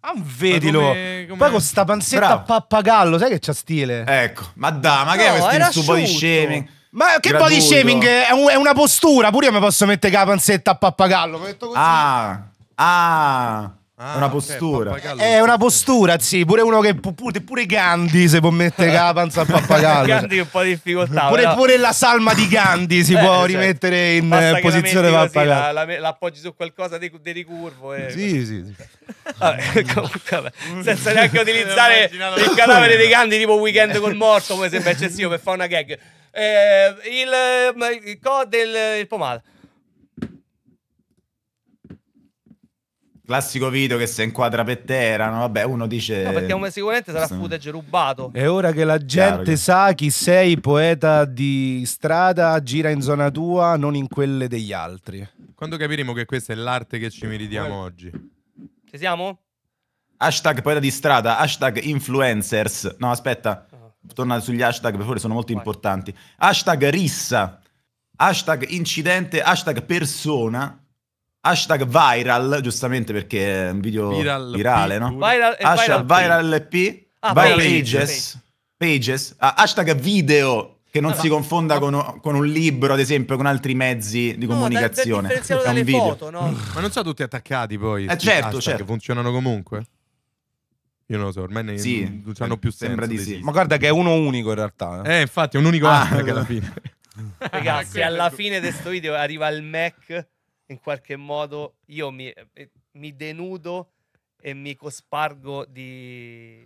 Ah, vedilo. Come, come... Poi con sta panzetta Bravo. pappagallo, sai che c'ha stile? Ecco, ma da, ma che no, è questo subo di shaming? Ma che gratuito. body shaming è, una postura, pure io mi posso mettere la panzetta a pappagallo, mi metto così. Ah, ah. Ah, una postura. Okay, è una postura, sì. Pure uno che. Pure, pure Gandhi si può mettere la panza a pappagallo. (laughs) Gandhi un po' di difficoltà. Pure, però... pure, la salma di Gandhi si (laughs) eh, può cioè, rimettere in posizione pappagallo. Sì, la, l'appoggi su qualcosa di, di ricurvo. E... Eh, sì, sì. sì. (laughs) vabbè, comunque, vabbè. Mm. Senza neanche utilizzare il cadavere di Gandhi tipo weekend col morto, come sembra eccessivo per fare una gag. Eh, il, il, il, il, il pomalo. Classico video che si inquadra per terra, no? Vabbè, uno dice... No, perché sicuramente sarà footage rubato. È ora che la gente Chiaro. sa chi sei, poeta di strada, gira in zona tua, non in quelle degli altri. Quando capiremo che questa è l'arte che ci meritiamo oggi? Ci siamo? Hashtag poeta di strada, hashtag influencers. No, aspetta, ah. torna sugli hashtag, per favore, sono molto Vai. importanti. Hashtag rissa, hashtag incidente, hashtag persona Hashtag viral, giustamente perché è un video viral, virale, P, no? Viral, hashtag viral, viral P, ah, viral pages, pages, ah, hashtag video, che non no, ah, si confonda no. con, con, un libro, ad esempio, con altri mezzi di no, comunicazione. Da, da è un video. Foto, Ma non sono tutti attaccati poi, eh, certo, certo. che funzionano comunque? Io non lo so, ormai ne, sì, non hanno più sembra senso. di sì. Ma guarda che è uno unico in realtà. Eh, eh infatti è un unico ah, hashtag alla fine. Ragazzi, ah, alla fine di questo video arriva il Mac in qualche modo io mi, eh, eh, mi denudo e mi cospargo di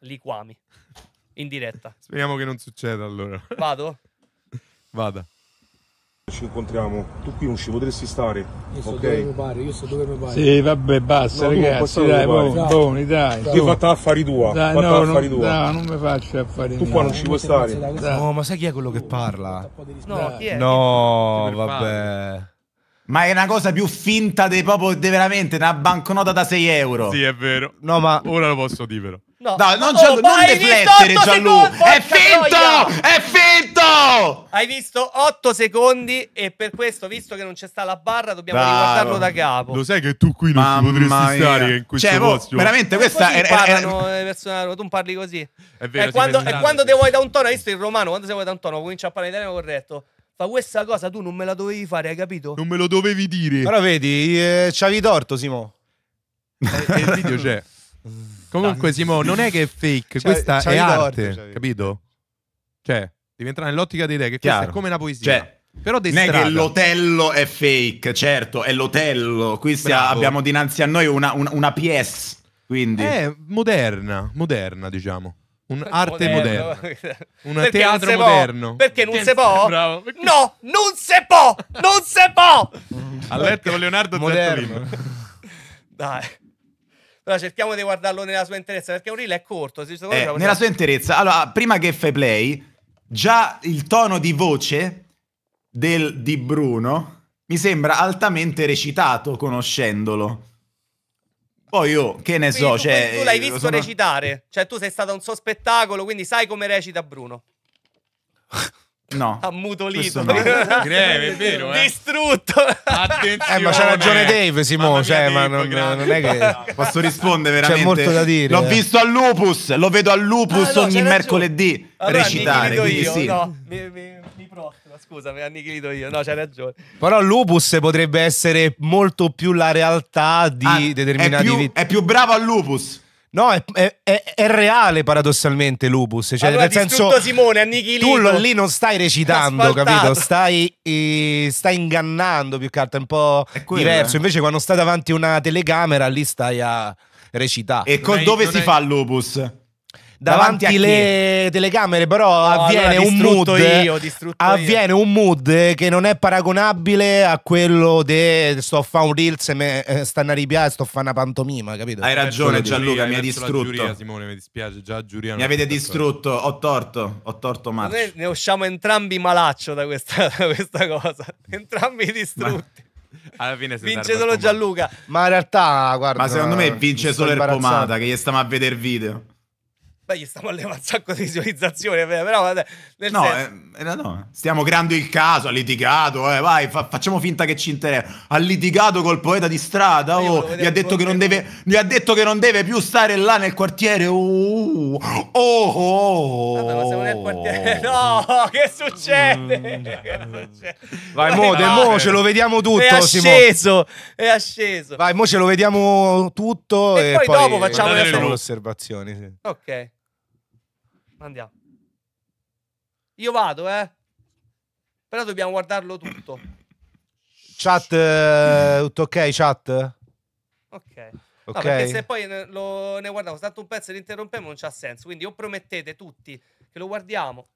liquami in diretta. (laughs) Speriamo che non succeda allora. Vado? (laughs) Vada. Ci incontriamo, tu qui non ci potresti stare. Io so okay. dove mi pare, io so dove mi pare. Sì, vabbè, basta, no, ragazzi, dai, buoni, buoni, dai. Ti hai fatto affari tua. Dai, no, non, affari tua. no, non mi faccio affari Tu qua non ci puoi stare. No, ma sai chi è quello che parla? No, chi è? No, vabbè. Ma è una cosa più finta di proprio de veramente una banconota da 6 euro. Sì, è vero. No, ma ora lo posso dire però. No, no non, oh, oh non deflettere Gianlu. È finto! Troia. È finto! Hai visto 8 secondi e per questo, visto che non c'è sta la barra, dobbiamo Bravo. riguardarlo da capo. Lo sai che tu qui non Mamma ci potresti mia. stare in questo cioè, boh, posto. Veramente questa è, parlano è, è... Persone, tu parli così. È vero. È eh, quando, eh, quando ti vuoi da un tono, hai visto il romano, quando si vuoi da un tono, comincia a parlare italiano corretto. Fa questa cosa tu non me la dovevi fare, hai capito? Non me lo dovevi dire. Però vedi, eh, avevi torto, Simo. Eh, eh, il video c'è. Comunque, Simo, non è che è fake, c'è, questa c'è è arte, torto, capito? Cioè, devi entrare nell'ottica dei te, che Chiaro. questa è come una poesia. Cioè, però non è che l'otello è fake, certo, è l'otello. Qui sia, abbiamo dinanzi a noi una, una, una PS, quindi... È moderna, moderna, diciamo. Un Un'arte moderno. (laughs) Un perché teatro moderno. Perché non se può? (laughs) Bravo. No, non se può! Non se può! ha letto Leonardo Zettolino. (laughs) Dai. Allora cerchiamo di guardarlo nella sua interezza, perché un reel è corto. Eh, nella sua interezza. Allora, prima che fai play, già il tono di voce del, di Bruno mi sembra altamente recitato conoscendolo. Poi io, che ne so, tu, cioè... Tu l'hai eh, visto sono... recitare, cioè tu sei stato un suo spettacolo, quindi sai come recita Bruno. No. Ammutolito. No. Greve, è vero, eh. Distrutto. Attenzione. Eh, ma c'ha ragione Dave, Simo, cioè, ma non, non, è che... (laughs) Posso rispondere veramente? C'è molto da dire. L'ho eh. visto al Lupus, lo vedo al Lupus ah, no, ogni mercoledì allora, recitare, quindi io, sì. No, mi, mi... Prottolo, scusa, mi ha annichilito io. No, c'hai ragione. Però Lupus potrebbe essere molto più la realtà di ah, determinati... È più, è più bravo al Lupus. No, è, è, è, reale paradossalmente Lupus. Cioè, allora, nel senso, Simone, annichilito. Tu lì non stai recitando, capito? Stai, eh, stai, ingannando più che altro, è un po' quello, diverso. Eh. Invece, quando stai davanti a una telecamera, lì stai a recitare. E con dove si fa Lupus? davanti, alle telecamere, però no, avviene allora, un mood. Io, avviene io. un mood che non è paragonabile a quello di sto a fare un reels e eh, stanno a ripiare, sto a fare una pantomima, capito? Hai eh, ragione, Gianluca, mi hai distrutto. Giuria, Simone, mi dispiace, già giuria. Mi avete distrutto, ho torto, ho torto Marcio. Noi ne usciamo entrambi malaccio da questa, (laughs) da questa cosa, entrambi distrutti. Ma... Alla fine vince solo Gianluca. Ma in realtà, guarda. Ma secondo me vince solo il pomata che gli stiamo a vedere il video. Beh, gli stiamo allevando un sacco di visualizzazioni, però vabbè, no, senso... eh, no, eh. stiamo creando il caso, ha litigato, eh, vai, fa, facciamo finta che ci interessa. Ha litigato col poeta di strada, oh, gli, ha detto che non deve, gli ha detto che non deve più stare là nel quartiere. Oh, oh, oh. Vabbè, ma siamo nel quartiere. (laughs) No, che succede? Mm, (laughs) che succede? Vai, vai, mo, vai, mo, ce lo vediamo tutto. È asceso, è asceso. Vai, mo ce lo vediamo tutto e, e poi, poi dopo facciamo le osservazioni. Sì. Ok. Andiamo. Io vado, eh. Però dobbiamo guardarlo tutto. Chat, eh, tutto ok, chat? Ok. No, okay. perché se poi ne, lo, ne guardavo tanto un pezzo e interrompiamo non c'ha senso. Quindi o promettete tutti che lo guardiamo.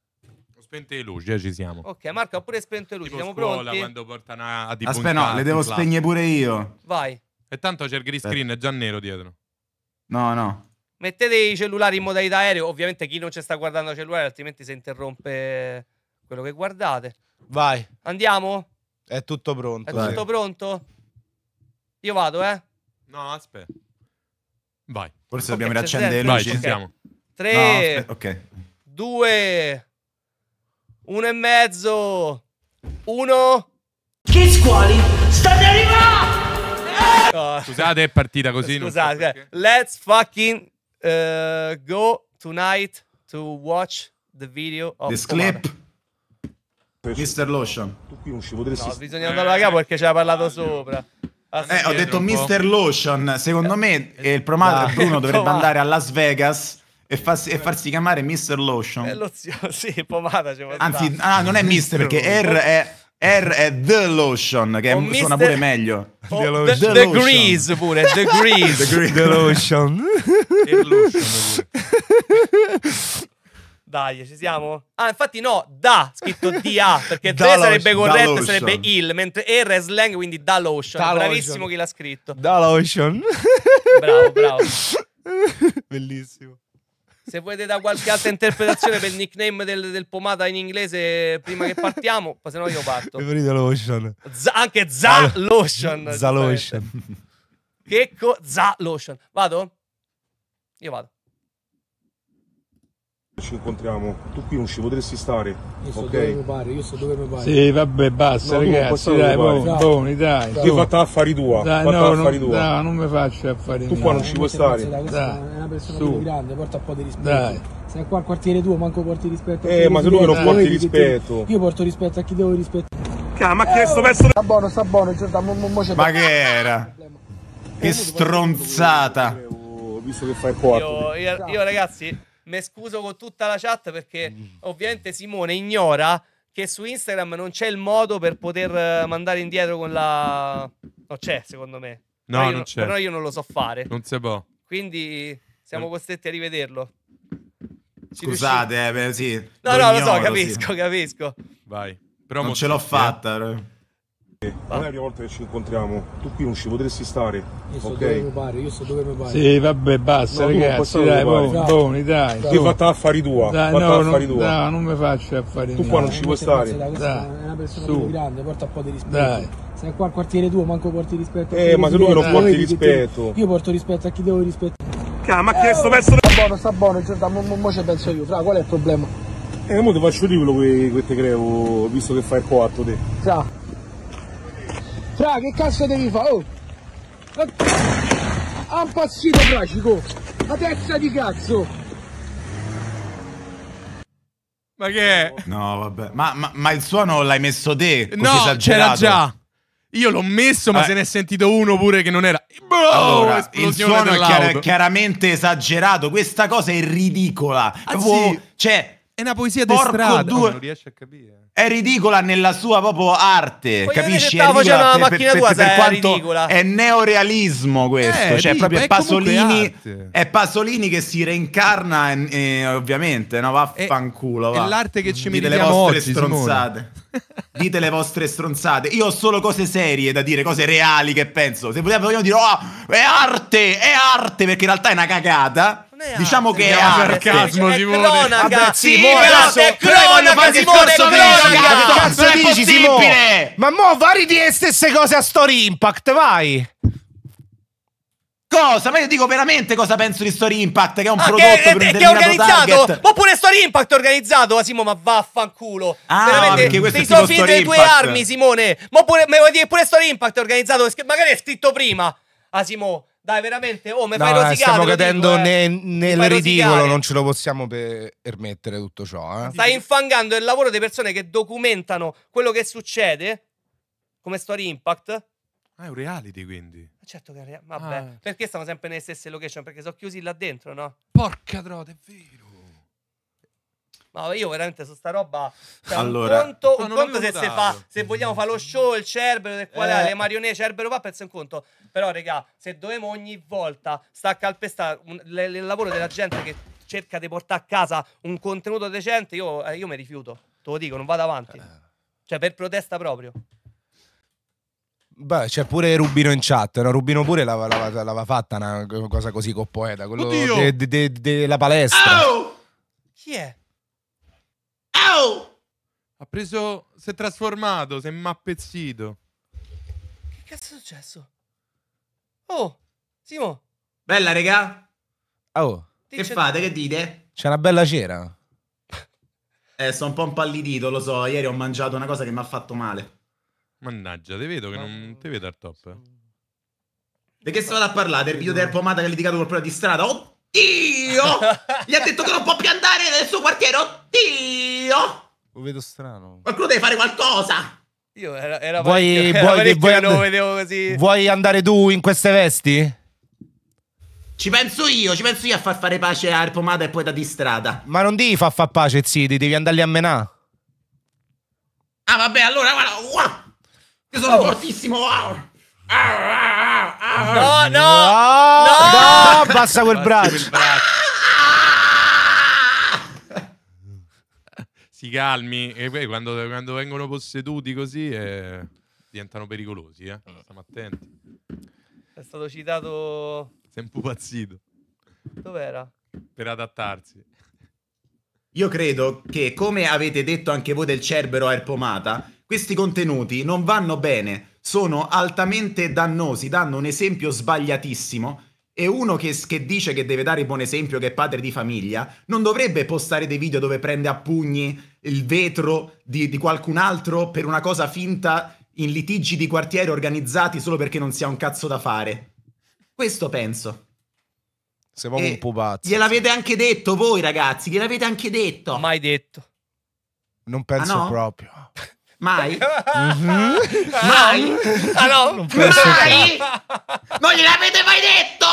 Ho spento le luci, eh, ci siamo. Ok, Marco ha pure spento le luci, tipo siamo scuola, pronti? quando portano a, a Aspetta, no, le devo spegnere pure io. Vai. E tanto c'è il green screen, è già nero dietro. No, no. Mettete i cellulari in modalità aereo, ovviamente chi non ci sta guardando il cellulare, altrimenti si interrompe quello che guardate. Vai. Andiamo? È tutto pronto. È vai. tutto pronto? Io vado, eh? No, aspetta. Vai. Forse okay, dobbiamo riaccendere le Vai, ci siamo. 3 Ok. 2 1 e mezzo 1 Che squali state arrivando! Scusate, è partita così. Scusate, so let's fucking uh, go tonight to watch the video of This Omar. clip Mr. Lotion. Tu qui non ci potresti... No, bisogna andare da capo perché ci ha parlato eh, sopra. Eh, ah, eh ho detto Mr. Lotion. Secondo me eh, eh il promoter Bruno (laughs) dovrebbe andare a Las Vegas e, farsi, e farsi chiamare Mr. Lotion. Eh, lo zio, (laughs) sì, pomata. Anzi, ah, non è Mister perché (laughs) R è R è The Lotion, che oh, suona mister... pure meglio. Oh, the, the, the, the Grease pure, The (laughs) Grease. (laughs) the, the Lotion. Dai, ci siamo? Ah, infatti no, da, scritto D-A, perché (laughs) da sarebbe corretto, sarebbe il, mentre R è slang, quindi da lotion. Da Bravissimo lotion. chi l'ha scritto. Da lotion. bravo, bravo. Bellissimo se volete da qualche altra interpretazione per il nickname del, del, pomata in inglese prima che partiamo, se no io parto. Lotion. Z- anche Za Lotion. Za Lotion. Che co- Za Lotion. Vado? Io vado. Ci incontriamo, tu qui non ci potresti stare. Io so ok? dove mi pare, io so dove mi pare. Sì, vabbè, basta, No, ragazzi, passare dai, buoni, dai. Ti su. fatta affari tua, Dai, fatta no, affari tua. no, non mi faccio affari Tu qua non ci puoi stare. Dai, è una persona più grande, porta un po' di rispetto. Dai. sei qua al quartiere tuo, manco porti rispetto. a Eh, chi ma se lui non porti rispetto. Io porto rispetto a chi devo rispettare. ma che è sto pezzo Sta buono, sta buono, Ma che era? Che eh, stronzata. visto che fai il io, ragazzi mi scuso con tutta la chat perché ovviamente Simone ignora che su Instagram non c'è il modo per poter eh, mandare indietro con la... Non c'è, secondo me. No, però non c'è. Però io non lo so fare. Non si può. Quindi siamo costretti a rivederlo. Ci Scusate, riuscite? eh, beh, sì. No, no, lo so, capisco, sì. capisco. Vai. Però non ce l'ho fatta. Eh. Non è la prima volta che ci incontriamo, tu qui non ci potresti stare. Io so okay? dove mi pare, io so dove mi pare. Sì, vabbè, basta no, ragazzi, dai, buoni, dai. Ti fatta affari tua, dai, no, affari non, tua. No, non mi faccio affari Tu mia. qua non ci puoi stare. Dai, dai, è una persona più grande, porta un po' di rispetto. Dai. Sei qua al quartiere tuo, manco porti rispetto a Eh, ma se lui non porti rispetto. Io porto rispetto a chi devo rispettare. Ma che sto pezzo di... Sta buono, sta buono, Giordano, mo, mo, ci penso io, fra, qual è il problema? E eh, mo ti faccio dire quello che, te creo, visto che fai il coatto te. Ciao. Fra, che cazzo devi fare? Oh! Ha impazzito Bracico! La testa di cazzo! Ma che è? No, vabbè. Ma, ma, ma il suono l'hai messo te? no, c'era già. Io l'ho messo, ma eh. se ne è sentito uno pure che non era. Boh, allora, il suono è chiar chiaramente esagerato. Questa cosa è ridicola. Ah, sì. Cioè, è una poesia di strada. Due... Oh, non riesce a capire è ridicola nella sua proprio arte, Voglio capisci? È ridicola per, macchina per, tua, per, per quanto ridicola. è neorealismo questo, eh, cioè proprio è Pasolini, è Pasolini che si reincarna e, e, eh, ovviamente, no, vaffanculo, va. È l'arte che ci Dite meritiamo oggi, stronzate. (laughs) Dite le vostre stronzate. Io ho solo cose serie da dire, cose reali che penso. Se vogliamo, vogliamo dire, oh, è arte, è arte, perché in realtà è una cagata. Diciamo che è sarcasmo, Simone. Vabbè, Simone, adesso è cronaca, Simone, cronaca. Cazzo dici, Simone? Ma mo vari di le stesse cose a Story Impact, vai. Cosa? Ma io dico veramente cosa penso di Story Impact, che è un ah, prodotto che, per che è organizzato. Target. Oppure Story Impact è organizzato, ah, Simo, ma vaffanculo. Ah, veramente, no, sei solo fin delle tue armi, Simone. Ma pure, ma dire, pure Story Impact è organizzato, magari è scritto prima. Asimo, ah, dai, veramente, oh, mi no, fai rosicare. Stiamo cadendo dico, eh. nel ridicolo, non ce lo possiamo permettere tutto ciò. Eh. Stai infangando il lavoro di persone che documentano quello che succede, come Story Impact. Ah, è un reality quindi. Certo che è un reality. Vabbè, ah. perché stiamo sempre nelle stesse location? Perché sono chiusi là dentro, no? Porca trota, è vero. Ma io veramente su sta roba. Cioè, allora, un conto, un conto se, se, fa, se, vogliamo fare lo show, il Cerbero, del quale eh. le marionette, Cerbero va, penso un conto. Però, raga, se dovremo ogni volta sta a calpestare un, le, le, il lavoro della gente che cerca di portare a casa un contenuto decente, io, eh, io mi rifiuto. Te lo dico, non vado avanti. Eh. Cioè, per protesta proprio. Beh, c'è pure Rubino in chat. No? Rubino pure l'aveva, fatta una cosa così con poeta. Quello della de, de, de palestra. Oh! Chi è? Au! Ha preso, si è trasformato, si è mappezzito. Che cazzo è successo? Oh, Simo. Bella, regà. Oh. Che Dice... fate? Che dite? C'è una bella cera. Eh, sono un po' impallidito, lo so. Ieri ho mangiato una cosa che mi ha fatto male. Mannaggia, te vedo che non ti vedo al top. Di che stavate a parlare? Del video della pomata che ha litigato col pro di strada? Oh, Dio! (laughs) Gli ha detto che non può più andare nel suo quartiere, oddio! Lo vedo strano. Qualcuno deve fare qualcosa! Io era, era vuoi, vuoi, vuoi, and vuoi andare tu in queste vesti? Ci penso io, ci penso io a far fare pace a Arpomada e poi da di strada. Ma non devi far far pace, ziti, devi andarli a menà. Ah, vabbè, allora guarda, wow! Io sono oh. fortissimo, wow! No, no, no, no, passa quel braccio. si calmi, e poi quando, quando vengono posseduti così eh, diventano pericolosi, eh. Mm. Stiamo attenti. È stato citato... Sei un pupazzito. Dov'era? Per adattarsi. Io credo che, come avete detto anche voi del Cerbero a Erpomata, questi contenuti non vanno bene sono altamente dannosi, danno un esempio sbagliatissimo e uno che, che, dice che deve dare il buon esempio, che è padre di famiglia, non dovrebbe postare dei video dove prende a pugni il vetro di, di qualcun altro per una cosa finta in litigi di quartiere organizzati solo perché non si ha un cazzo da fare. Questo penso. Se va un pupazzo. Gliel'avete anche detto voi, ragazzi, gliel'avete anche detto. Mai detto. Non penso ah no? proprio. Mai? Mm-hmm. (laughs) Mai? Ah, no. Mai? Non gliel'avete mai detto?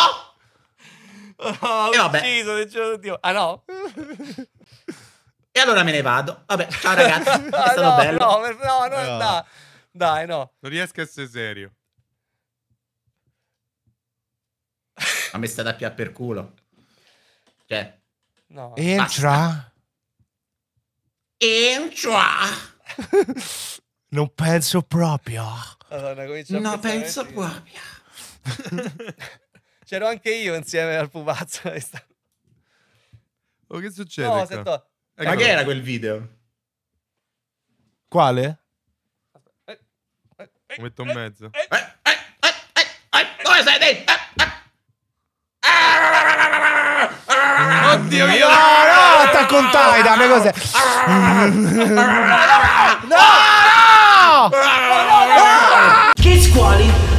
Oh, ho e vabbè. ucciso, ucciso Dio. Ah no? E allora me ne vado. Vabbè, ciao (laughs) ragazzi, è ah, stato no, bello. No, no, no, no. Dai, dai, no. Non riesco a essere serio. Ma mi è stata più a per culo. Cioè. No. Entra. Basta. Entra. (laughs) non penso proprio. Madonna, non penso proprio. (laughs) C'ero anche io insieme al pupazzo. (laughs) Oh, che succede? No, ecco. sento... ecco. Ma che era quel video? Quale? Eh, eh, Lo metto in eh, mezzo. Dove sei? Oddio, io lotta con Taida, una cos'è? No! No! No! Kids Quali